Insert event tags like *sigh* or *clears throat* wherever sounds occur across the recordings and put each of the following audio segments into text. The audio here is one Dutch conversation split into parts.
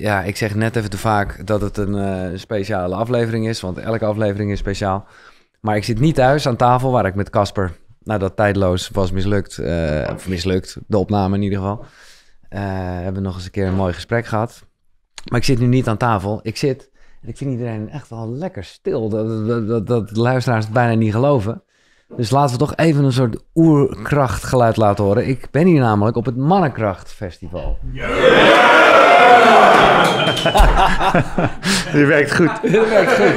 Ja, ik zeg net even te vaak dat het eh, een speciale aflevering is, want elke aflevering is speciaal. Maar ik zit niet thuis aan tafel waar ik met Casper, nou dat tijdloos was mislukt, eh, of mislukt, de opname in ieder geval, uh, hebben nog eens een keer een mooi gesprek gehad. Maar ik zit nu niet aan tafel. Ik zit, en ik vind iedereen echt wel lekker stil, dat, dat, dat, luisteraars het bijna niet geloven. Dus laten we toch even een soort oerkrachtgeluid laten horen. Ik ben hier namelijk op het Mannenkrachtfestival. Yeah! Die *laughs* werkt goed. Die werkt goed.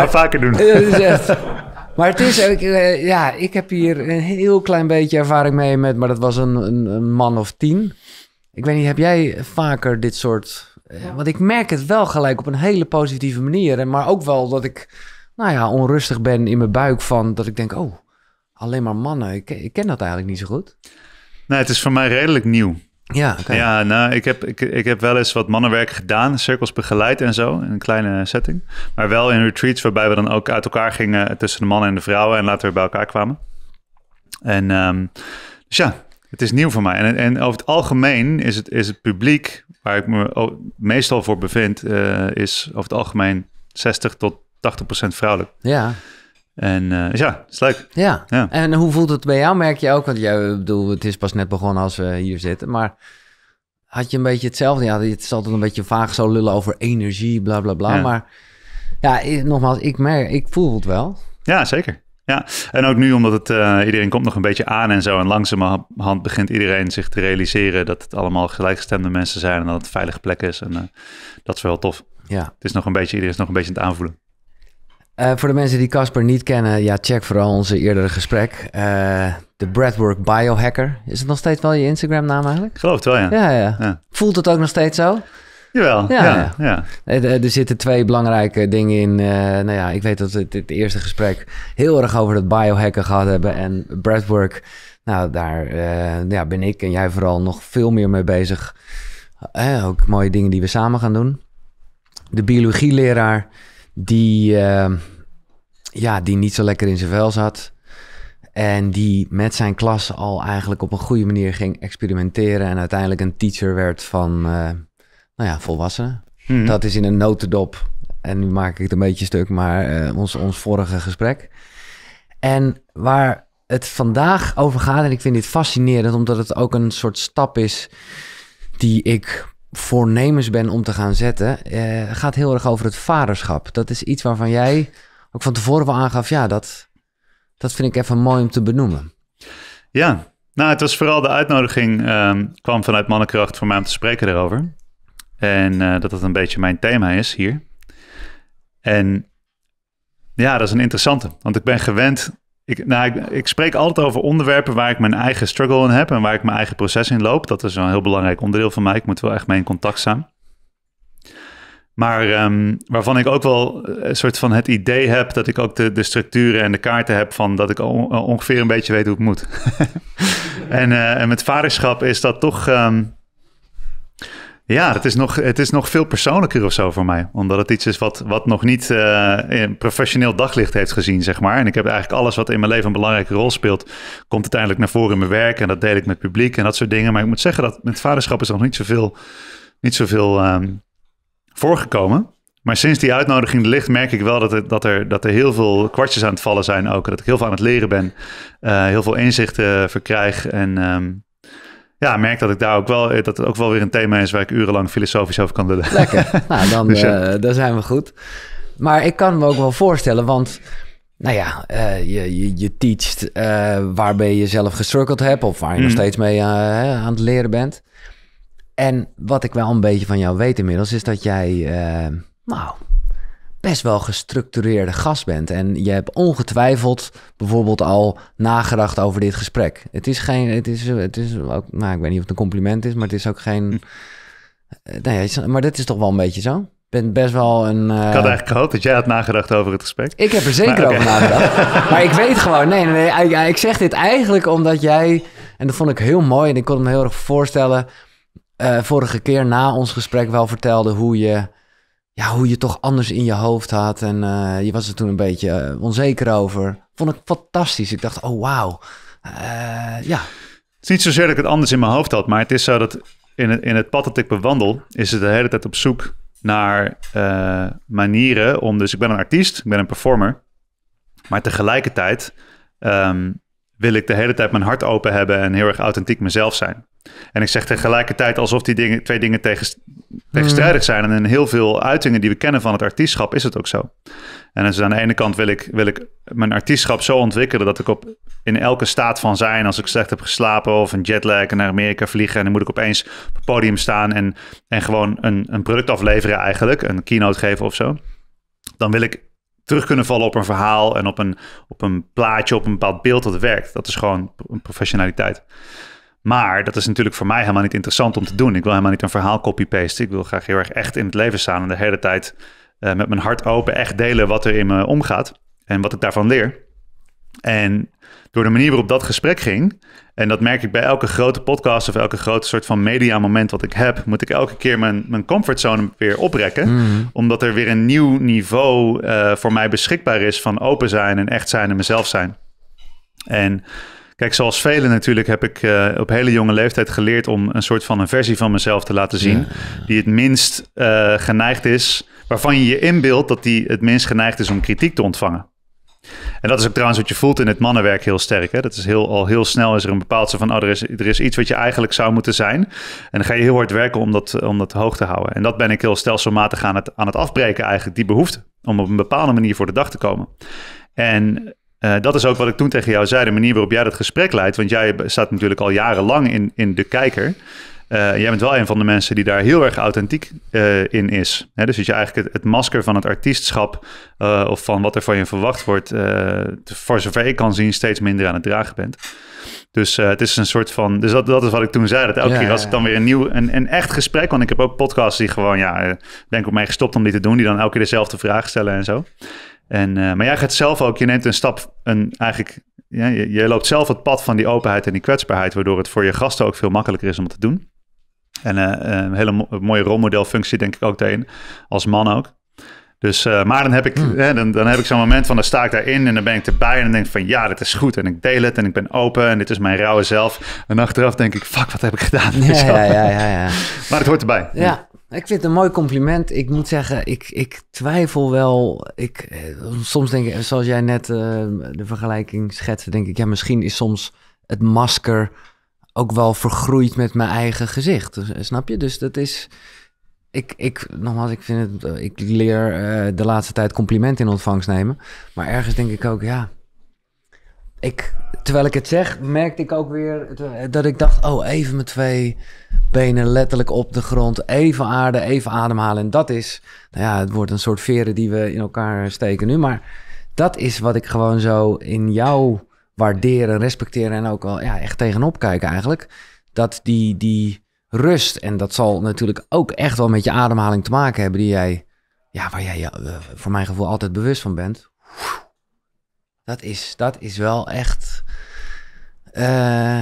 we vaker doen. is *laughs* Maar het is eh, ja, ik heb hier een heel klein beetje ervaring mee met, maar dat was een, een, man of tien. Ik weet niet, heb jij vaker dit soort. Eh, want ik merk het wel gelijk op een hele positieve manier. Maar ook wel dat ik, nou ja, onrustig ben in mijn buik van dat ik denk, oh, alleen maar mannen. Ik, ik ken dat eigenlijk niet zo goed. Nee, het is voor mij redelijk nieuw. Ja, ja nou, ik, heb, ik, ik heb wel eens wat mannenwerk gedaan, cirkels begeleid en zo, in een kleine setting. Maar wel in retreats waarbij we dan ook uit elkaar gingen tussen de mannen en de vrouwen en later bij elkaar kwamen. En ehm, dus ja, het is nieuw voor mij. En, en over het algemeen is het, is het publiek waar ik me meestal voor bevind, eh, is over het algemeen 60 tot 80 procent vrouwelijk. Ja. En uh, ja, is leuk. Ja. en hoe voelt het bij jou? Merk je ook, want jij, bedoel, het is pas net begonnen als we hier zitten, maar had je een beetje hetzelfde? Ja, het is altijd een beetje vaag zo lullen over energie, bla bla bla, maar ja, nogmaals, ik merk, ik voel het wel. Ja, zeker. Ja, en ook nu omdat het, eh, iedereen komt nog een beetje aan en zo. En langzamerhand begint iedereen zich te realiseren dat het allemaal gelijkgestemde mensen zijn en dat het een veilige plek is. En eh, dat is wel tof. Ja. Het is nog een beetje, iedereen is nog een beetje aan het aanvoelen. Eh, voor de mensen die Casper niet kennen, ja, check vooral onze eerdere gesprek. Eh, de Breathwork Biohacker. Is het nog steeds wel je Instagram-naam eigenlijk? Geloof het wel, ja. Ja, ja. ja. Voelt het ook nog steeds zo? Jawel, ja. ja, ja. Er, er, zitten twee belangrijke dingen in. Eh, nou ja, ik weet dat we het, het eerste gesprek heel erg over het biohacken gehad hebben en breathwork. Nou, daar ja, ben ik en jij vooral nog veel meer mee bezig. ook mooie dingen die we samen gaan doen. De biologieleraar die, ehm, ja, die niet zo lekker in zijn vel zat. En die met zijn klas al eigenlijk op een goede manier ging experimenteren. En uiteindelijk een teacher werd van eh, nou ja, volwassenen. Hmm. Dat is in een notendop. En nu maak ik het een beetje stuk, maar eh, ons, ons vorige gesprek. En waar het vandaag over gaat, en ik vind dit fascinerend, omdat het ook een soort stap is die ik voornemens ben om te gaan zetten, eh, gaat heel erg over het vaderschap. Dat is iets waarvan jij ook van tevoren wel aangaf, ja, dat, dat vind ik even mooi om te benoemen. Ja, nou, het was vooral de uitnodiging, ehm, kwam vanuit Mannenkracht voor mij om te spreken daarover. En eh, dat dat een beetje mijn thema is hier. En ja, dat is een interessante, want ik ben gewend ik, nou, ik, spreek altijd over onderwerpen waar ik mijn eigen struggle in heb en waar ik mijn eigen proces in loop. Dat is een heel belangrijk onderdeel van mij. Ik moet wel echt mee in contact staan. Maar ehm, waarvan ik ook wel een soort van het idee heb dat ik ook de, de structuren en de kaarten heb van dat ik ongeveer een beetje weet hoe het moet. *laughs* en, eh, en, met vaderschap is dat toch. Ehm, ja, het is, nog, het is nog veel persoonlijker of zo voor mij. Omdat het iets is wat, wat nog niet uh, in professioneel daglicht heeft gezien, zeg maar. En ik heb eigenlijk alles wat in mijn leven een belangrijke rol speelt, komt uiteindelijk naar voren in mijn werk. En dat deel ik met het publiek en dat soort dingen. Maar ik moet zeggen dat met vaderschap is nog niet zoveel, niet zoveel ehm, voorgekomen. Maar sinds die uitnodiging ligt, merk ik wel dat er, dat, er, dat er heel veel kwartjes aan het vallen zijn ook. Dat ik heel veel aan het leren ben, eh, heel veel inzichten eh, verkrijg en... Ehm, ja, merk dat ik daar ook wel, eh, dat het ook wel weer een thema is waar ik urenlang filosofisch over kan lullen. Lekker. *laughs* Nou, dan, dus eh, dan zijn we goed. Maar ik kan me ook wel voorstellen, want nou ja, eh, je, je, je teacht uh, waarbij je zelf gestruggeld hebt of waar je nog mhm. steeds mee aan het leren bent. En wat ik wel een beetje van jou weet inmiddels, is dat jij, nou, best wel gestructureerde gast bent. En je hebt ongetwijfeld bijvoorbeeld al nagedacht over dit gesprek. Het is geen, het is, het is ook, nou, ik weet niet of het een compliment is, maar het is ook geen. Hm. Eh, nee, maar dit is toch wel een beetje zo? Ik ben best wel een. Uh... Ik had eh, eigenlijk gehoopt dat jij had nagedacht over het gesprek. Ik heb er zeker over nagedacht. *laughs* maar ik weet gewoon, nee, nee, nee, ik, zeg dit eigenlijk omdat jij. En dat vond ik heel mooi en ik kon me heel erg voorstellen. Eh, vorige keer na ons gesprek wel vertelde hoe je ja, hoe je toch anders in je hoofd had. En eh, je was er toen een beetje eh, onzeker over. Vond ik fantastisch. Ik dacht, oh wauw. Eh, ja. Het is niet zozeer dat ik het anders in mijn hoofd had, maar het is zo dat in het, in het pad dat ik bewandel, is het de hele tijd op zoek naar manieren om. Dus ik ben een artiest, ik ben een performer. Maar tegelijkertijd ehm, wil ik de hele tijd mijn hart open hebben en heel erg authentiek mezelf zijn. En ik zeg tegelijkertijd alsof die dingen, twee dingen tegenstrijdig hmm. zijn. En in heel veel uitingen die we kennen van het artiestschap is het ook zo. En dus aan de ene kant wil ik, wil ik mijn artiestschap zo ontwikkelen dat ik op, in elke staat van zijn, als ik slecht heb geslapen of een jetlag en naar Amerika vliegen en dan moet ik opeens op het podium staan en, en gewoon een, een product afleveren eigenlijk, een keynote geven of zo. Dan wil ik terug kunnen vallen op een verhaal en op een, op een plaatje, op een bepaald beeld dat werkt. Dat is gewoon een professionaliteit. Maar dat is natuurlijk voor mij helemaal niet interessant om te doen. Ik wil helemaal niet een verhaal copy-pasten. Ik wil graag heel erg echt in het leven staan en de hele tijd eh, met mijn hart open echt delen wat er in me omgaat en wat ik daarvan leer. En door de manier waarop dat gesprek ging. En dat merk ik bij elke grote podcast of elke grote soort van mediamoment wat ik heb. Moet ik elke keer mijn, mijn comfortzone weer oprekken. Mm. Omdat er weer een nieuw niveau eh, voor mij beschikbaar is van open zijn en echt zijn en mezelf zijn. En kijk, zoals velen natuurlijk heb ik eh, op hele jonge leeftijd geleerd om een soort van een versie van mezelf te laten zien. Die het minst eh, geneigd is, waarvan je je inbeeldt dat die het minst geneigd is om kritiek te ontvangen. En dat is ook trouwens wat je voelt in het mannenwerk heel sterk. Hè? Dat is heel, al heel snel is er een bepaald van, oh, er, is, er is iets wat je eigenlijk zou moeten zijn. En dan ga je heel hard werken om dat, om dat hoog te houden. En dat ben ik heel stelselmatig aan het, aan het afbreken eigenlijk, die behoefte. Om op een bepaalde manier voor de dag te komen. En eh, dat is ook wat ik toen tegen jou zei, de manier waarop jij dat gesprek leidt. Want jij staat natuurlijk al jarenlang in, in de kijker. Eh, jij bent wel een van de mensen die daar heel erg authentiek eh, in is. Hè? dus dat je eigenlijk het, masker van het artiestschap eh, of van wat er van je verwacht wordt, voor zover ik kan zien, steeds minder aan het dragen bent. Dus het is een soort van. Dus dat, dat is wat ik toen zei. Dat elke keer als ik dan weer een nieuw, een, een echt gesprek. Want ik heb ook podcasts die gewoon, ja, denk op mij gestopt om die te doen. Die dan elke keer dezelfde vraag stellen en zo. En, maar jij gaat zelf ook, je neemt een stap, een, eigenlijk ja, je, je, loopt zelf het pad van die openheid en die kwetsbaarheid, waardoor het voor je gasten ook veel makkelijker is om het te doen. En eh, eh, een hele mooie rolmodelfunctie denk ik ook daarin, als man ook. Dus, eh, maar dan heb ik, hmm. dan, dan heb ik zo'n moment van, dan sta ik daarin en dan ben ik erbij en dan denk ik van, ja, dit is goed en ik deel het en ik ben open en dit is mijn rauwe zelf. En achteraf denk ik, fuck, wat heb ik gedaan? Ja, *laughs* ja, ja, ja, ja. *laughs* Maar het hoort erbij. Ja, ik vind het een mooi compliment. Ik moet zeggen, ik, ik twijfel wel. Ik, soms denk ik, zoals jij net de vergelijking schetste, denk ik, ja, misschien is soms het masker ook wel vergroeid met mijn eigen gezicht. Dus, eh, snap je? Dus dat is. Ik, ik, nogmaals, ik vind het. Eh, ik leer eh, de laatste tijd complimenten in ontvangst nemen. Maar ergens denk ik ook, ja. Ik, terwijl ik het zeg, merkte ik ook weer dat ik dacht: oh, even mijn twee benen letterlijk op de grond. Even aarde, even ademhalen. En dat is, nou ja, het wordt een soort veren die we in elkaar steken nu. Maar dat is wat ik gewoon zo in jou waarderen, respecteren en ook wel ja, echt tegenop kijken eigenlijk. Dat die, die rust, en dat zal natuurlijk ook echt wel met je ademhaling te maken hebben, die jij, ja, waar jij je eh, voor mijn gevoel altijd bewust van bent. Dat is, dat is wel echt. Eh,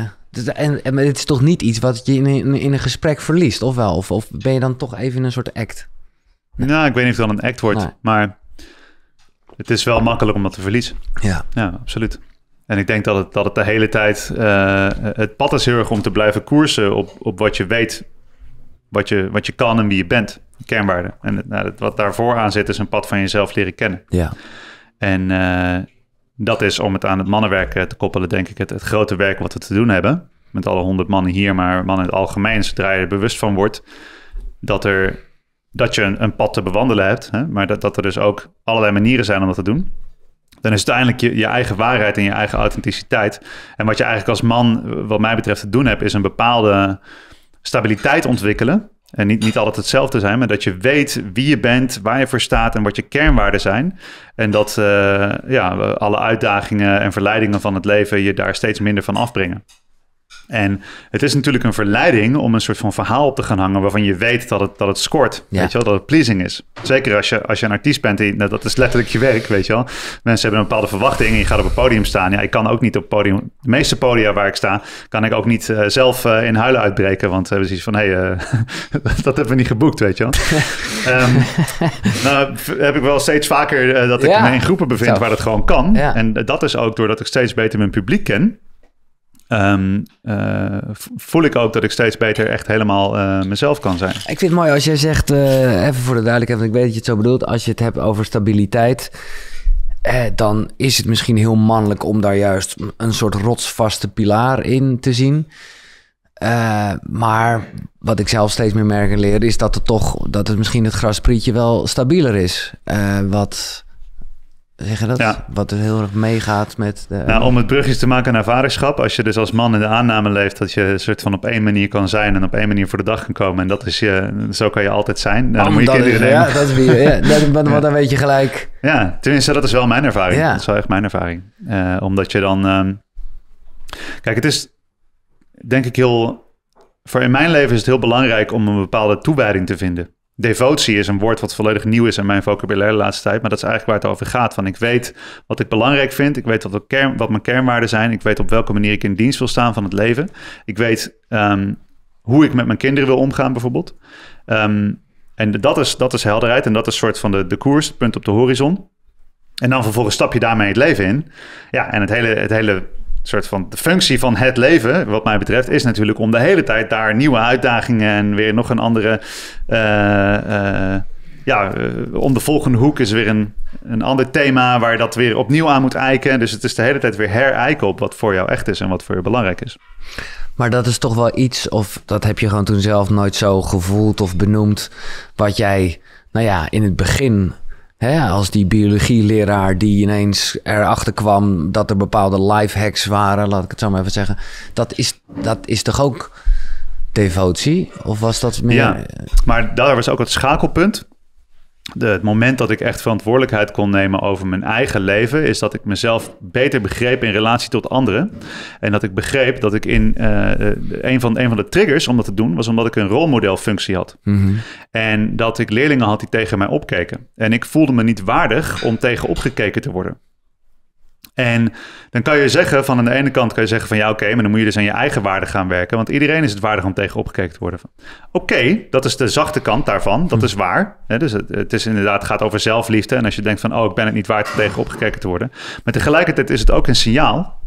en, het is toch niet iets wat je in, in, in een gesprek verliest, of wel? Of, of ben je dan toch even in een soort act? Nou, ik weet niet of het dan een act wordt, maar het is wel makkelijk om dat te verliezen. Ja, ja absoluut. En ik denk dat het, dat het de hele tijd eh, het pad is heel erg om te blijven koersen op, op wat je weet, wat je, wat je kan en wie je bent, kernwaarden. En nou, wat daarvoor aan zit is een pad van jezelf leren kennen. Ja. En eh, dat is om het aan het mannenwerk eh, te koppelen, denk ik, het, grote werk wat we te doen hebben. Met alle honderd mannen hier, maar mannen in het algemeen, zodra je er bewust van wordt, dat, er, dat je een, een pad te bewandelen hebt. Hè? Maar dat, dat er dus ook allerlei manieren zijn om dat te doen dan is het uiteindelijk je, je eigen waarheid en je eigen authenticiteit. En wat je eigenlijk als man, eh, wat mij betreft, te doen hebt, is een bepaalde stabiliteit ontwikkelen. En niet, niet altijd hetzelfde zijn, maar dat je weet wie je bent, waar je voor staat en wat je kernwaarden zijn. En dat eh, ja, alle uitdagingen en verleidingen van het leven je daar steeds minder van afbrengen. En het is natuurlijk een verleiding om een soort van verhaal op te gaan hangen waarvan je weet dat het, dat het scoort. Weet je wel, dat het pleasing is. Zeker als je, als je een artiest bent, nou, dat is letterlijk je werk, weet je wel. Mensen hebben een bepaalde verwachting en je gaat op een podium staan. Ja, ik kan ook niet op podium. De meeste podia waar ik sta, kan ik ook niet eh, zelf eh, in huilen uitbreken. Want we hebben zoiets van, hé, hey, eh, *laughs* dat, hebben we niet geboekt, weet je wel. *laughs* Ehm, nou, heb ik wel steeds vaker dat ik me in groepen bevind waar dat gewoon kan. En dat is ook doordat ik steeds beter mijn publiek ken Ehm, eh, voel ik ook dat ik steeds beter echt helemaal eh, mezelf kan zijn. Ik vind het mooi als jij zegt, eh, even voor de duidelijkheid, want ik weet dat je het zo bedoelt, als je het hebt over stabiliteit, dan is het misschien heel mannelijk om daar juist een soort rotsvaste pilaar in te zien. maar wat ik zelf steeds meer merk en leer, is dat het toch dat het misschien het grasprietje wel stabieler is. wat Zeg dat? Ja. Wat er heel erg meegaat met... De, nou, om het brugjes te maken naar vaderschap. Als je dus als man in de aanname leeft... dat je een soort van op één manier kan zijn... en op één manier voor de dag kan komen. En dat is je... Zo kan je altijd zijn. Nou, dan moet je kinderen Ja, dat is weer... Ja, *laughs* dat, dan weet je gelijk... Ja, tenminste, dat is wel mijn ervaring. Ja. Dat is wel echt mijn ervaring. Eh, omdat je dan... Ehm, kijk, het is denk ik heel... Voor in mijn leven is het heel belangrijk... om een bepaalde toewijding te vinden devotie is een woord wat volledig nieuw is in mijn vocabulaire de laatste tijd. Maar dat is eigenlijk waar het over gaat. Van ik weet wat ik belangrijk vind. Ik weet wat, wat mijn kernwaarden zijn. Ik weet op welke manier ik in dienst wil staan van het leven. Ik weet ehm, hoe ik met mijn kinderen wil omgaan, bijvoorbeeld. Ehm, en dat is, dat is helderheid. En dat is soort van de, de koers, het punt op de horizon. En dan vervolgens stap je daarmee het leven in. Ja, en het hele, het hele soort van de functie van het leven, wat mij betreft, is natuurlijk om de hele tijd daar nieuwe uitdagingen en weer nog een andere. Eh, eh, ja, eh, om de volgende hoek is weer een, een ander thema waar dat weer opnieuw aan moet eiken. Dus het is de hele tijd weer herijken op wat voor jou echt is en wat voor je belangrijk is. Maar dat is toch wel iets, of dat heb je gewoon toen zelf nooit zo gevoeld of benoemd, wat jij, nou ja, in het begin Hè, als die biologieleraar die ineens erachter kwam dat er bepaalde life hacks waren, laat ik het zo maar even zeggen. Dat is, dat is toch ook devotie? Of was dat meer... Ja, maar daar was ook het schakelpunt de, het moment dat ik echt verantwoordelijkheid kon nemen over mijn eigen leven, is dat ik mezelf beter begreep in relatie tot anderen. En dat ik begreep dat ik in eh, eh, een, van, een van de triggers om dat te doen, was omdat ik een rolmodelfunctie had. Mhm. En dat ik leerlingen had die tegen mij opkeken. En ik voelde me niet waardig om tegen opgekeken te worden. En dan kan je zeggen van aan de ene kant kan je zeggen van ja oké, maar dan moet je dus aan je eigen waarde gaan werken. Want iedereen is het waardig om tegen te worden. Oké, dat is de zachte kant daarvan. Dat hm. is waar. Dus het, het, is inderdaad, gaat over zelfliefde. En als je denkt van oh, ik ben het niet waard om tegen opgekeken te worden. Maar tegelijkertijd is het ook een signaal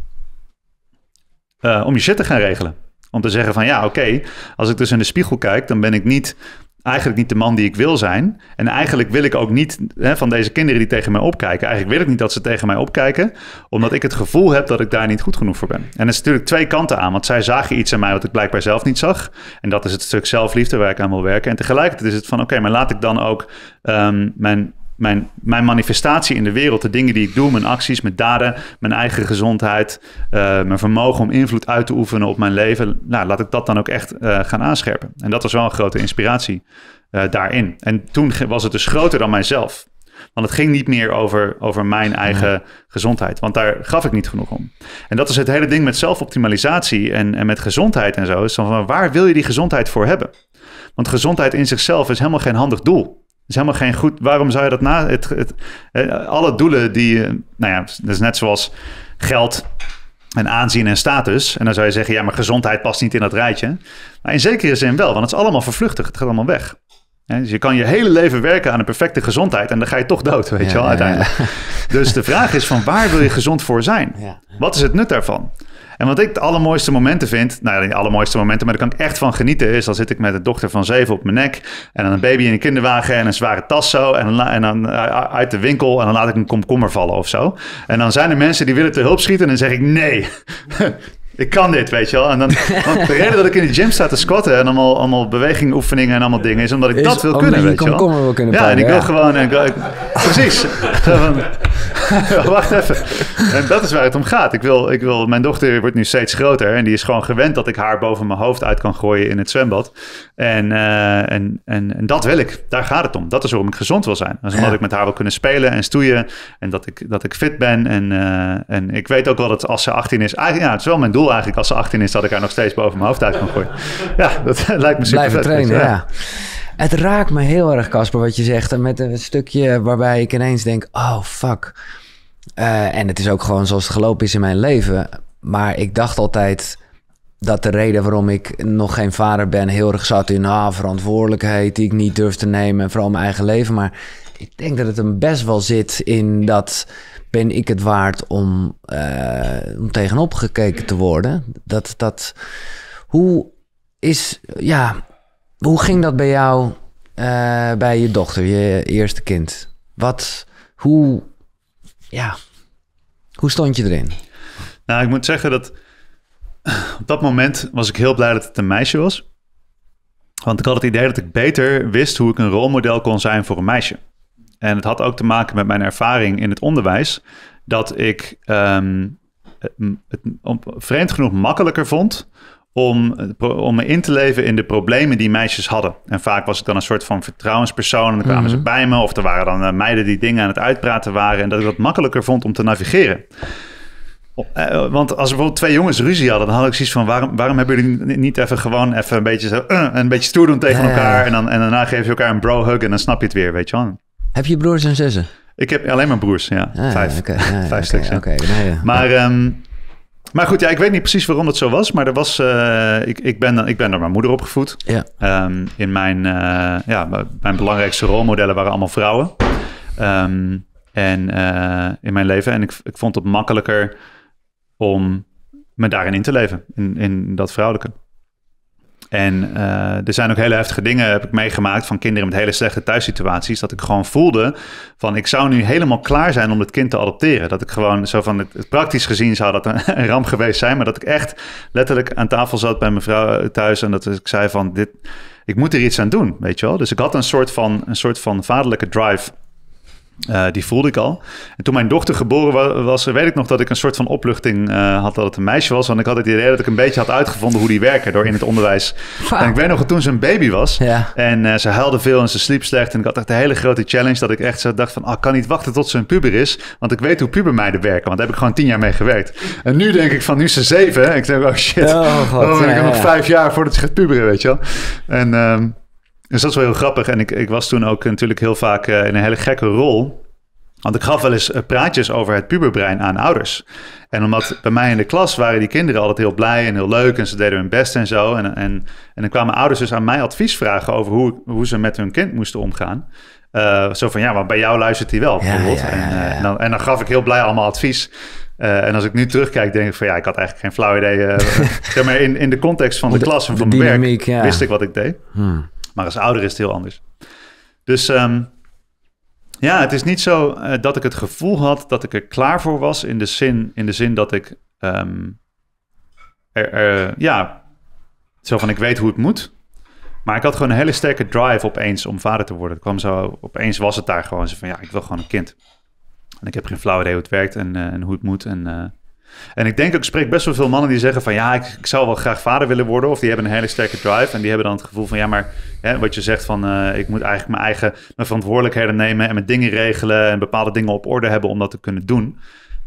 eh, om je shit te gaan regelen. Om te zeggen van ja, oké, als ik dus in de spiegel kijk, dan ben ik niet eigenlijk niet de man die ik wil zijn. En eigenlijk wil ik ook niet hè, van deze kinderen die tegen mij opkijken. Eigenlijk wil ik niet dat ze tegen mij opkijken, omdat ik het gevoel heb dat ik daar niet goed genoeg voor ben. En er is natuurlijk twee kanten aan, want zij zagen iets in mij wat ik blijkbaar zelf niet zag. En dat is het stuk zelfliefde waar ik aan wil werken. En tegelijkertijd is het van, oké, maar laat ik dan ook ehm, mijn mijn, mijn manifestatie in de wereld, de dingen die ik doe, mijn acties, mijn daden, mijn eigen gezondheid, eh, mijn vermogen om invloed uit te oefenen op mijn leven, nou, laat ik dat dan ook echt eh, gaan aanscherpen. En dat was wel een grote inspiratie eh, daarin. En toen was het dus groter dan mijzelf. Want het ging niet meer over, over mijn eigen gezondheid. Want daar gaf ik niet genoeg om. En dat is het hele ding met zelfoptimalisatie en, en met gezondheid en zo. Is dan van waar wil je die gezondheid voor hebben? Want gezondheid in zichzelf is helemaal geen handig doel is helemaal geen goed. Waarom zou je dat na? Het, het, eh, alle doelen die. Eh, nou ja, dat is net zoals geld en aanzien en status. En dan zou je zeggen, ja, maar gezondheid past niet in dat rijtje. Maar in zekere zin wel, want het is allemaal vervluchtig. Het gaat allemaal weg. dus je kan je hele leven werken aan een perfecte gezondheid en dan ga je toch dood, weet je wel, uiteindelijk. dus de vraag is van waar wil je gezond voor zijn? Wat is het nut daarvan? En wat ik de allermooiste momenten vind, nou ja, de allermooiste momenten, maar daar kan ik echt van genieten, is dan zit ik met een dochter van zeven op mijn nek en dan een baby in een kinderwagen en een zware tas zo en dan, en dan eh, uit de winkel en dan laat ik een komkommer vallen of zo. En dan zijn er mensen die willen te hulp schieten en dan zeg ik nee. *laughs* ik kan dit, weet je wel. En dan, de reden dat ik in de gym sta te squatten en allemaal, allemaal beweging, oefeningen en allemaal dingen, is omdat ik dat wil kunnen, weet je wel. wil kunnen Ja, en ik wil gewoon... En ik, precies. *laughs* *laughs* Wacht even. En dat is waar het om gaat. Ik wil, ik wil, mijn dochter wordt nu steeds groter. En die is gewoon gewend dat ik haar boven mijn hoofd uit kan gooien in het zwembad. En, eh, en, en, dat wil ik. Daar gaat het om. Dat is waarom ik gezond wil zijn. Dat omdat ik met haar wil kunnen spelen en stoeien. En dat ik, dat ik fit ben. En, eh, en ik weet ook wel dat als ze 18 is. Eigenlijk, ja, het is wel mijn doel eigenlijk als ze 18 is dat ik haar nog steeds boven mijn hoofd uit kan gooien. Ja, dat *laughs* lijkt me super. Blijven trainen, ja. Het raakt me heel erg, Casper, wat je zegt. Eh, met een stukje waarbij ik ineens denk: oh fuck. Eh, en het is ook gewoon zoals het gelopen is in mijn leven. Maar ik dacht altijd dat de reden waarom ik nog geen vader ben heel erg zat in ah, verantwoordelijkheid die ik niet durf te nemen en vooral mijn eigen leven. Maar ik denk dat het hem best wel zit in dat ben ik het waard om, eh, om tegenop gekeken te worden. Dat, dat, hoe is, ja, hoe ging dat bij jou, eh, bij je dochter, je eerste kind? Wat, hoe, ja, hoe stond je erin? Nou, ik moet zeggen dat *clears throat* op dat moment was ik heel blij dat het een meisje was. Want ik had het idee dat ik beter wist hoe ik een rolmodel kon zijn voor een meisje. En het had ook te maken met mijn ervaring in het onderwijs. Dat ik ehm, het, vreemd genoeg makkelijker vond om, om me in te leven in de problemen die meisjes hadden. En vaak was ik dan een soort van vertrouwenspersoon. En dan kwamen ze mhm. bij me. Of er waren dan eh, meiden die dingen aan het uitpraten waren. En dat ik dat makkelijker vond om te navigeren. Eh, want als bijvoorbeeld twee jongens ruzie hadden, dan had ik zoiets van: waarom, waarom hebben jullie niet even gewoon even een beetje, zo, eh, een beetje stoer doen tegen elkaar? En, dan, en daarna geef je elkaar een bro-hug en dan snap je het weer, weet je wel. Heb je broers en zussen? Ik heb alleen maar broers, ja. Ah, vijf. Okay, ah, *laughs* vijf stuks. nou maar. Ehm, maar goed, ja, ik weet niet precies waarom dat zo was. Maar er was, eh, ik, ik, ben, ik ben door mijn moeder opgevoed. Ja. Ehm, in mijn, eh, ja, mijn belangrijkste rolmodellen waren allemaal vrouwen. Ehm, en eh, in mijn leven. En ik, ik vond het makkelijker om me daarin in te leven. In, in dat vrouwelijke. En eh, er zijn ook hele heftige dingen heb ik meegemaakt van kinderen met hele slechte thuissituaties. Dat ik gewoon voelde van ik zou nu helemaal klaar zijn om het kind te adopteren. Dat ik gewoon zo van het, het praktisch gezien zou dat een *laughs* ramp geweest zijn. Maar dat ik echt letterlijk aan tafel zat bij mevrouw eh, thuis. En dat ik zei van dit, ik moet er iets aan doen, weet je wel. Dus ik had een soort van, een soort van vaderlijke drive eh, die voelde ik al. En toen mijn dochter geboren was, weet ik nog dat ik een soort van opluchting eh, had dat het een meisje was. Want ik had het idee dat ik een beetje had uitgevonden hoe die werken door in het onderwijs. En ik weet nog dat toen ze een baby was. En eh, ze huilde veel en ze sliep slecht. En ik had echt de hele grote challenge dat ik echt zo dacht van... ah, kan niet wachten tot ze een puber is. Want ik weet hoe pubermeiden werken. Want daar heb ik gewoon tien jaar mee gewerkt. En nu denk ik van, nu is ze zeven. En ik denk, oh shit. Oh, God, oh, ik heb ja, nog vijf jaar voordat ze gaat puberen, weet je wel. En... Ehm, dus dat is wel heel grappig. En ik, ik was toen ook natuurlijk heel vaak eh, in een hele gekke rol. Want ik gaf wel eens eh, praatjes over het puberbrein aan ouders. En omdat bij mij in de klas waren die kinderen altijd heel blij en heel leuk en ze deden hun best en zo. En, en, en dan kwamen ouders dus aan mij advies vragen over hoe, hoe ze met hun kind moesten omgaan. Eh, zo van ja, maar bij jou luistert hij wel. bijvoorbeeld. en, dan, gaf ik heel blij allemaal advies. en als ik nu terugkijk, denk ik van ja, ik had eigenlijk geen flauw idee. *laughs* maar in, in de context van de, klas en van de werk wist ik wat ik deed. Hmm. Maar als ouder is het heel anders. Dus ehm, ja, het is niet zo eh, dat ik het gevoel had dat ik er klaar voor was. In de zin, in de zin dat ik. Ehm, er, ja, zo van ik weet hoe het moet. Maar ik had gewoon een hele sterke drive opeens om vader te worden. Het kwam zo, opeens was het daar gewoon zo van ja, ik wil gewoon een kind. En ik heb geen flauw idee hoe het werkt en, eh, en hoe het moet. En, eh, en ik denk, ik spreek best wel veel mannen die zeggen van ja, ik, ik, zou wel graag vader willen worden. Of die hebben een hele sterke drive. En die hebben dan het gevoel van ja, maar hè, wat je zegt van eh, ik moet eigenlijk mijn eigen mijn verantwoordelijkheden nemen en mijn dingen regelen en bepaalde dingen op orde hebben om dat te kunnen doen.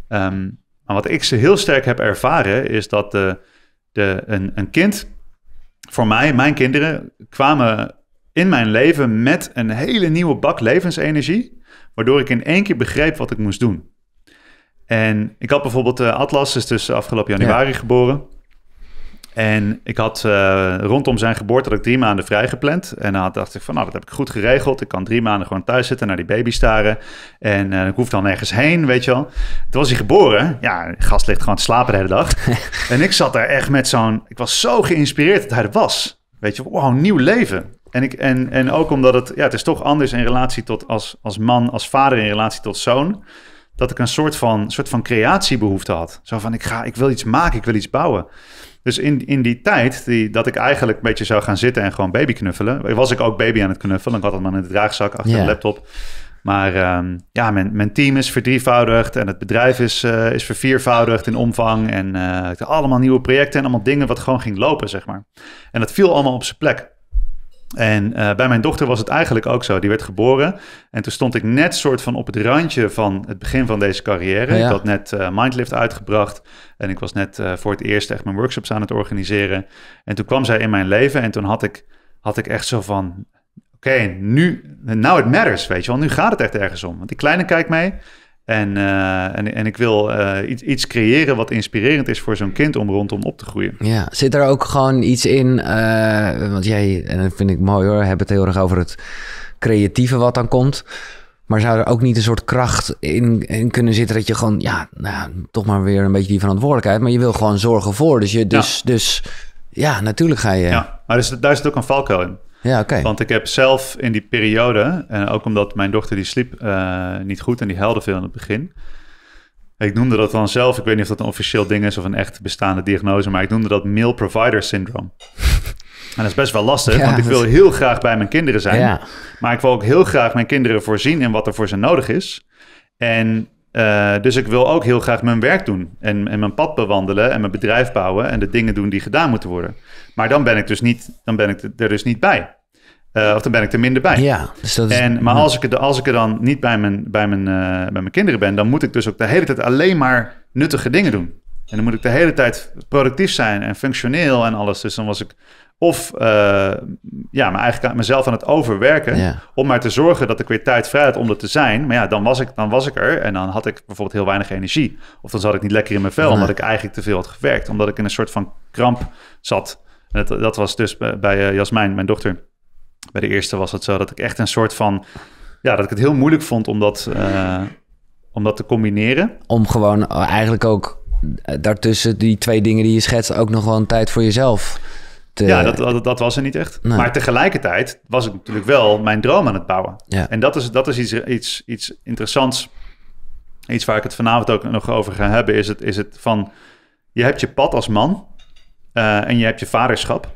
Ehm, maar wat ik ze heel sterk heb ervaren, is dat de, een, een kind, voor mij, mijn kinderen, kwamen in mijn leven met een hele nieuwe bak levensenergie. Waardoor ik in één keer begreep wat ik moest doen. En ik had bijvoorbeeld eh, Atlas, is dus afgelopen januari geboren. En ik had eh, rondom zijn geboorte had ik drie maanden vrijgepland. En dan dacht ik van, nou, dat heb ik goed geregeld. Ik kan drie maanden gewoon thuis zitten, naar die baby staren. En uh, ik hoef dan nergens heen, weet je wel. Toen was hij geboren. Ja, gast ligt gewoon te slapen de hele dag. *laughs* en ik zat daar echt met zo'n... Ik was zo geïnspireerd dat hij er was. Weet je, wow, nieuw leven. En, ik, en, en ook omdat het... Ja, het is toch anders in relatie tot als, als man, als vader in relatie tot zoon dat ik een soort van, soort van creatiebehoefte had. Zo van, ik, ga, ik wil iets maken, ik wil iets bouwen. Dus in, in die tijd die, dat ik eigenlijk een beetje zou gaan zitten en gewoon baby knuffelen... was ik ook baby aan het knuffelen. Ik had het in de draagzak achter de laptop. Maar ehm, ja, mijn, mijn team is verdrievoudigd en het bedrijf is, eh, is verviervoudigd in omvang. En uh, allemaal nieuwe projecten en allemaal dingen wat gewoon ging lopen, zeg maar. En dat viel allemaal op zijn plek. En eh, bij mijn dochter was het eigenlijk ook zo. Die werd geboren en toen stond ik net soort van op het randje van het begin van deze carrière. Ik had net eh, Mindlift uitgebracht en ik was net eh, voor het eerst echt mijn workshops aan het organiseren. En toen kwam zij in mijn leven en toen had ik, had ik echt zo van, oké, nu, now it matters, weet je wel. Nu gaat het echt ergens om. Want die kleine kijkt mee en, eh, en, en ik wil eh, iets, iets creëren wat inspirerend is voor zo'n kind om rondom op te groeien. Ja, zit er ook gewoon iets in? Eh, want jij, en dat vind ik mooi hoor, hebben het heel erg over het creatieve wat dan komt. Maar zou er ook niet een soort kracht in, kunnen zitten dat je gewoon, ja, nou, toch maar weer een beetje die verantwoordelijkheid. Maar je wil gewoon zorgen voor. Dus, je, dus, ja. dus ja, natuurlijk ga je. Ja, maar dus, daar zit ook een valkuil in. Ja, oké. Want ik heb zelf in die periode, en ook omdat mijn dochter die sliep eh, niet goed en die helde veel in het begin. Ik noemde dat dan zelf, ik weet niet of dat een officieel ding is of een echt bestaande diagnose, maar ik noemde dat male provider syndroom. *laughs* En dat is best wel lastig, want ik wil heel graag bij mijn kinderen zijn. Maar ik wil ook heel graag mijn kinderen voorzien in wat er voor ze nodig is. En eh, dus ik wil ook heel graag mijn werk doen en, en mijn pad bewandelen en mijn bedrijf bouwen en de dingen doen die gedaan moeten worden. Maar dan ben ik, dus niet, dan ben ik er dus niet bij. Eh, of dan ben ik er minder bij. Ja, dus en, maar als ik, er, als ik er dan niet bij mijn, bij, mijn, eh, bij mijn kinderen ben, dan moet ik dus ook de hele tijd alleen maar nuttige dingen doen. En dan moet ik de hele tijd productief zijn en functioneel en alles. Dus dan was ik of uh, ja, maar eigenlijk mezelf aan het overwerken. Om maar te zorgen dat ik weer tijd vrij had om er te zijn. Maar ja, dan was, ik, dan was ik er. En dan had ik bijvoorbeeld heel weinig energie. Of dan zat ik niet lekker in mijn vel. Omdat ik eigenlijk te veel had gewerkt. Omdat ik in een soort van kramp zat. dat, was dus bij, bij eh, Jasmijn, mijn dochter. Bij de eerste was het zo dat ik echt een soort van. Ja, dat ik het heel moeilijk vond om dat, eh, om dat te combineren. Om gewoon eigenlijk ook daartussen die twee dingen die je schetst. ook nog wel een tijd voor jezelf ja, eh, dat, dat, was er niet echt. Maar tegelijkertijd was ik natuurlijk wel mijn droom aan het bouwen. En dat is, dat is iets, iets, iets interessants. Iets waar ik het vanavond ook nog over ga hebben, is het, is het van... Je hebt je pad als man eh, en je hebt je vaderschap.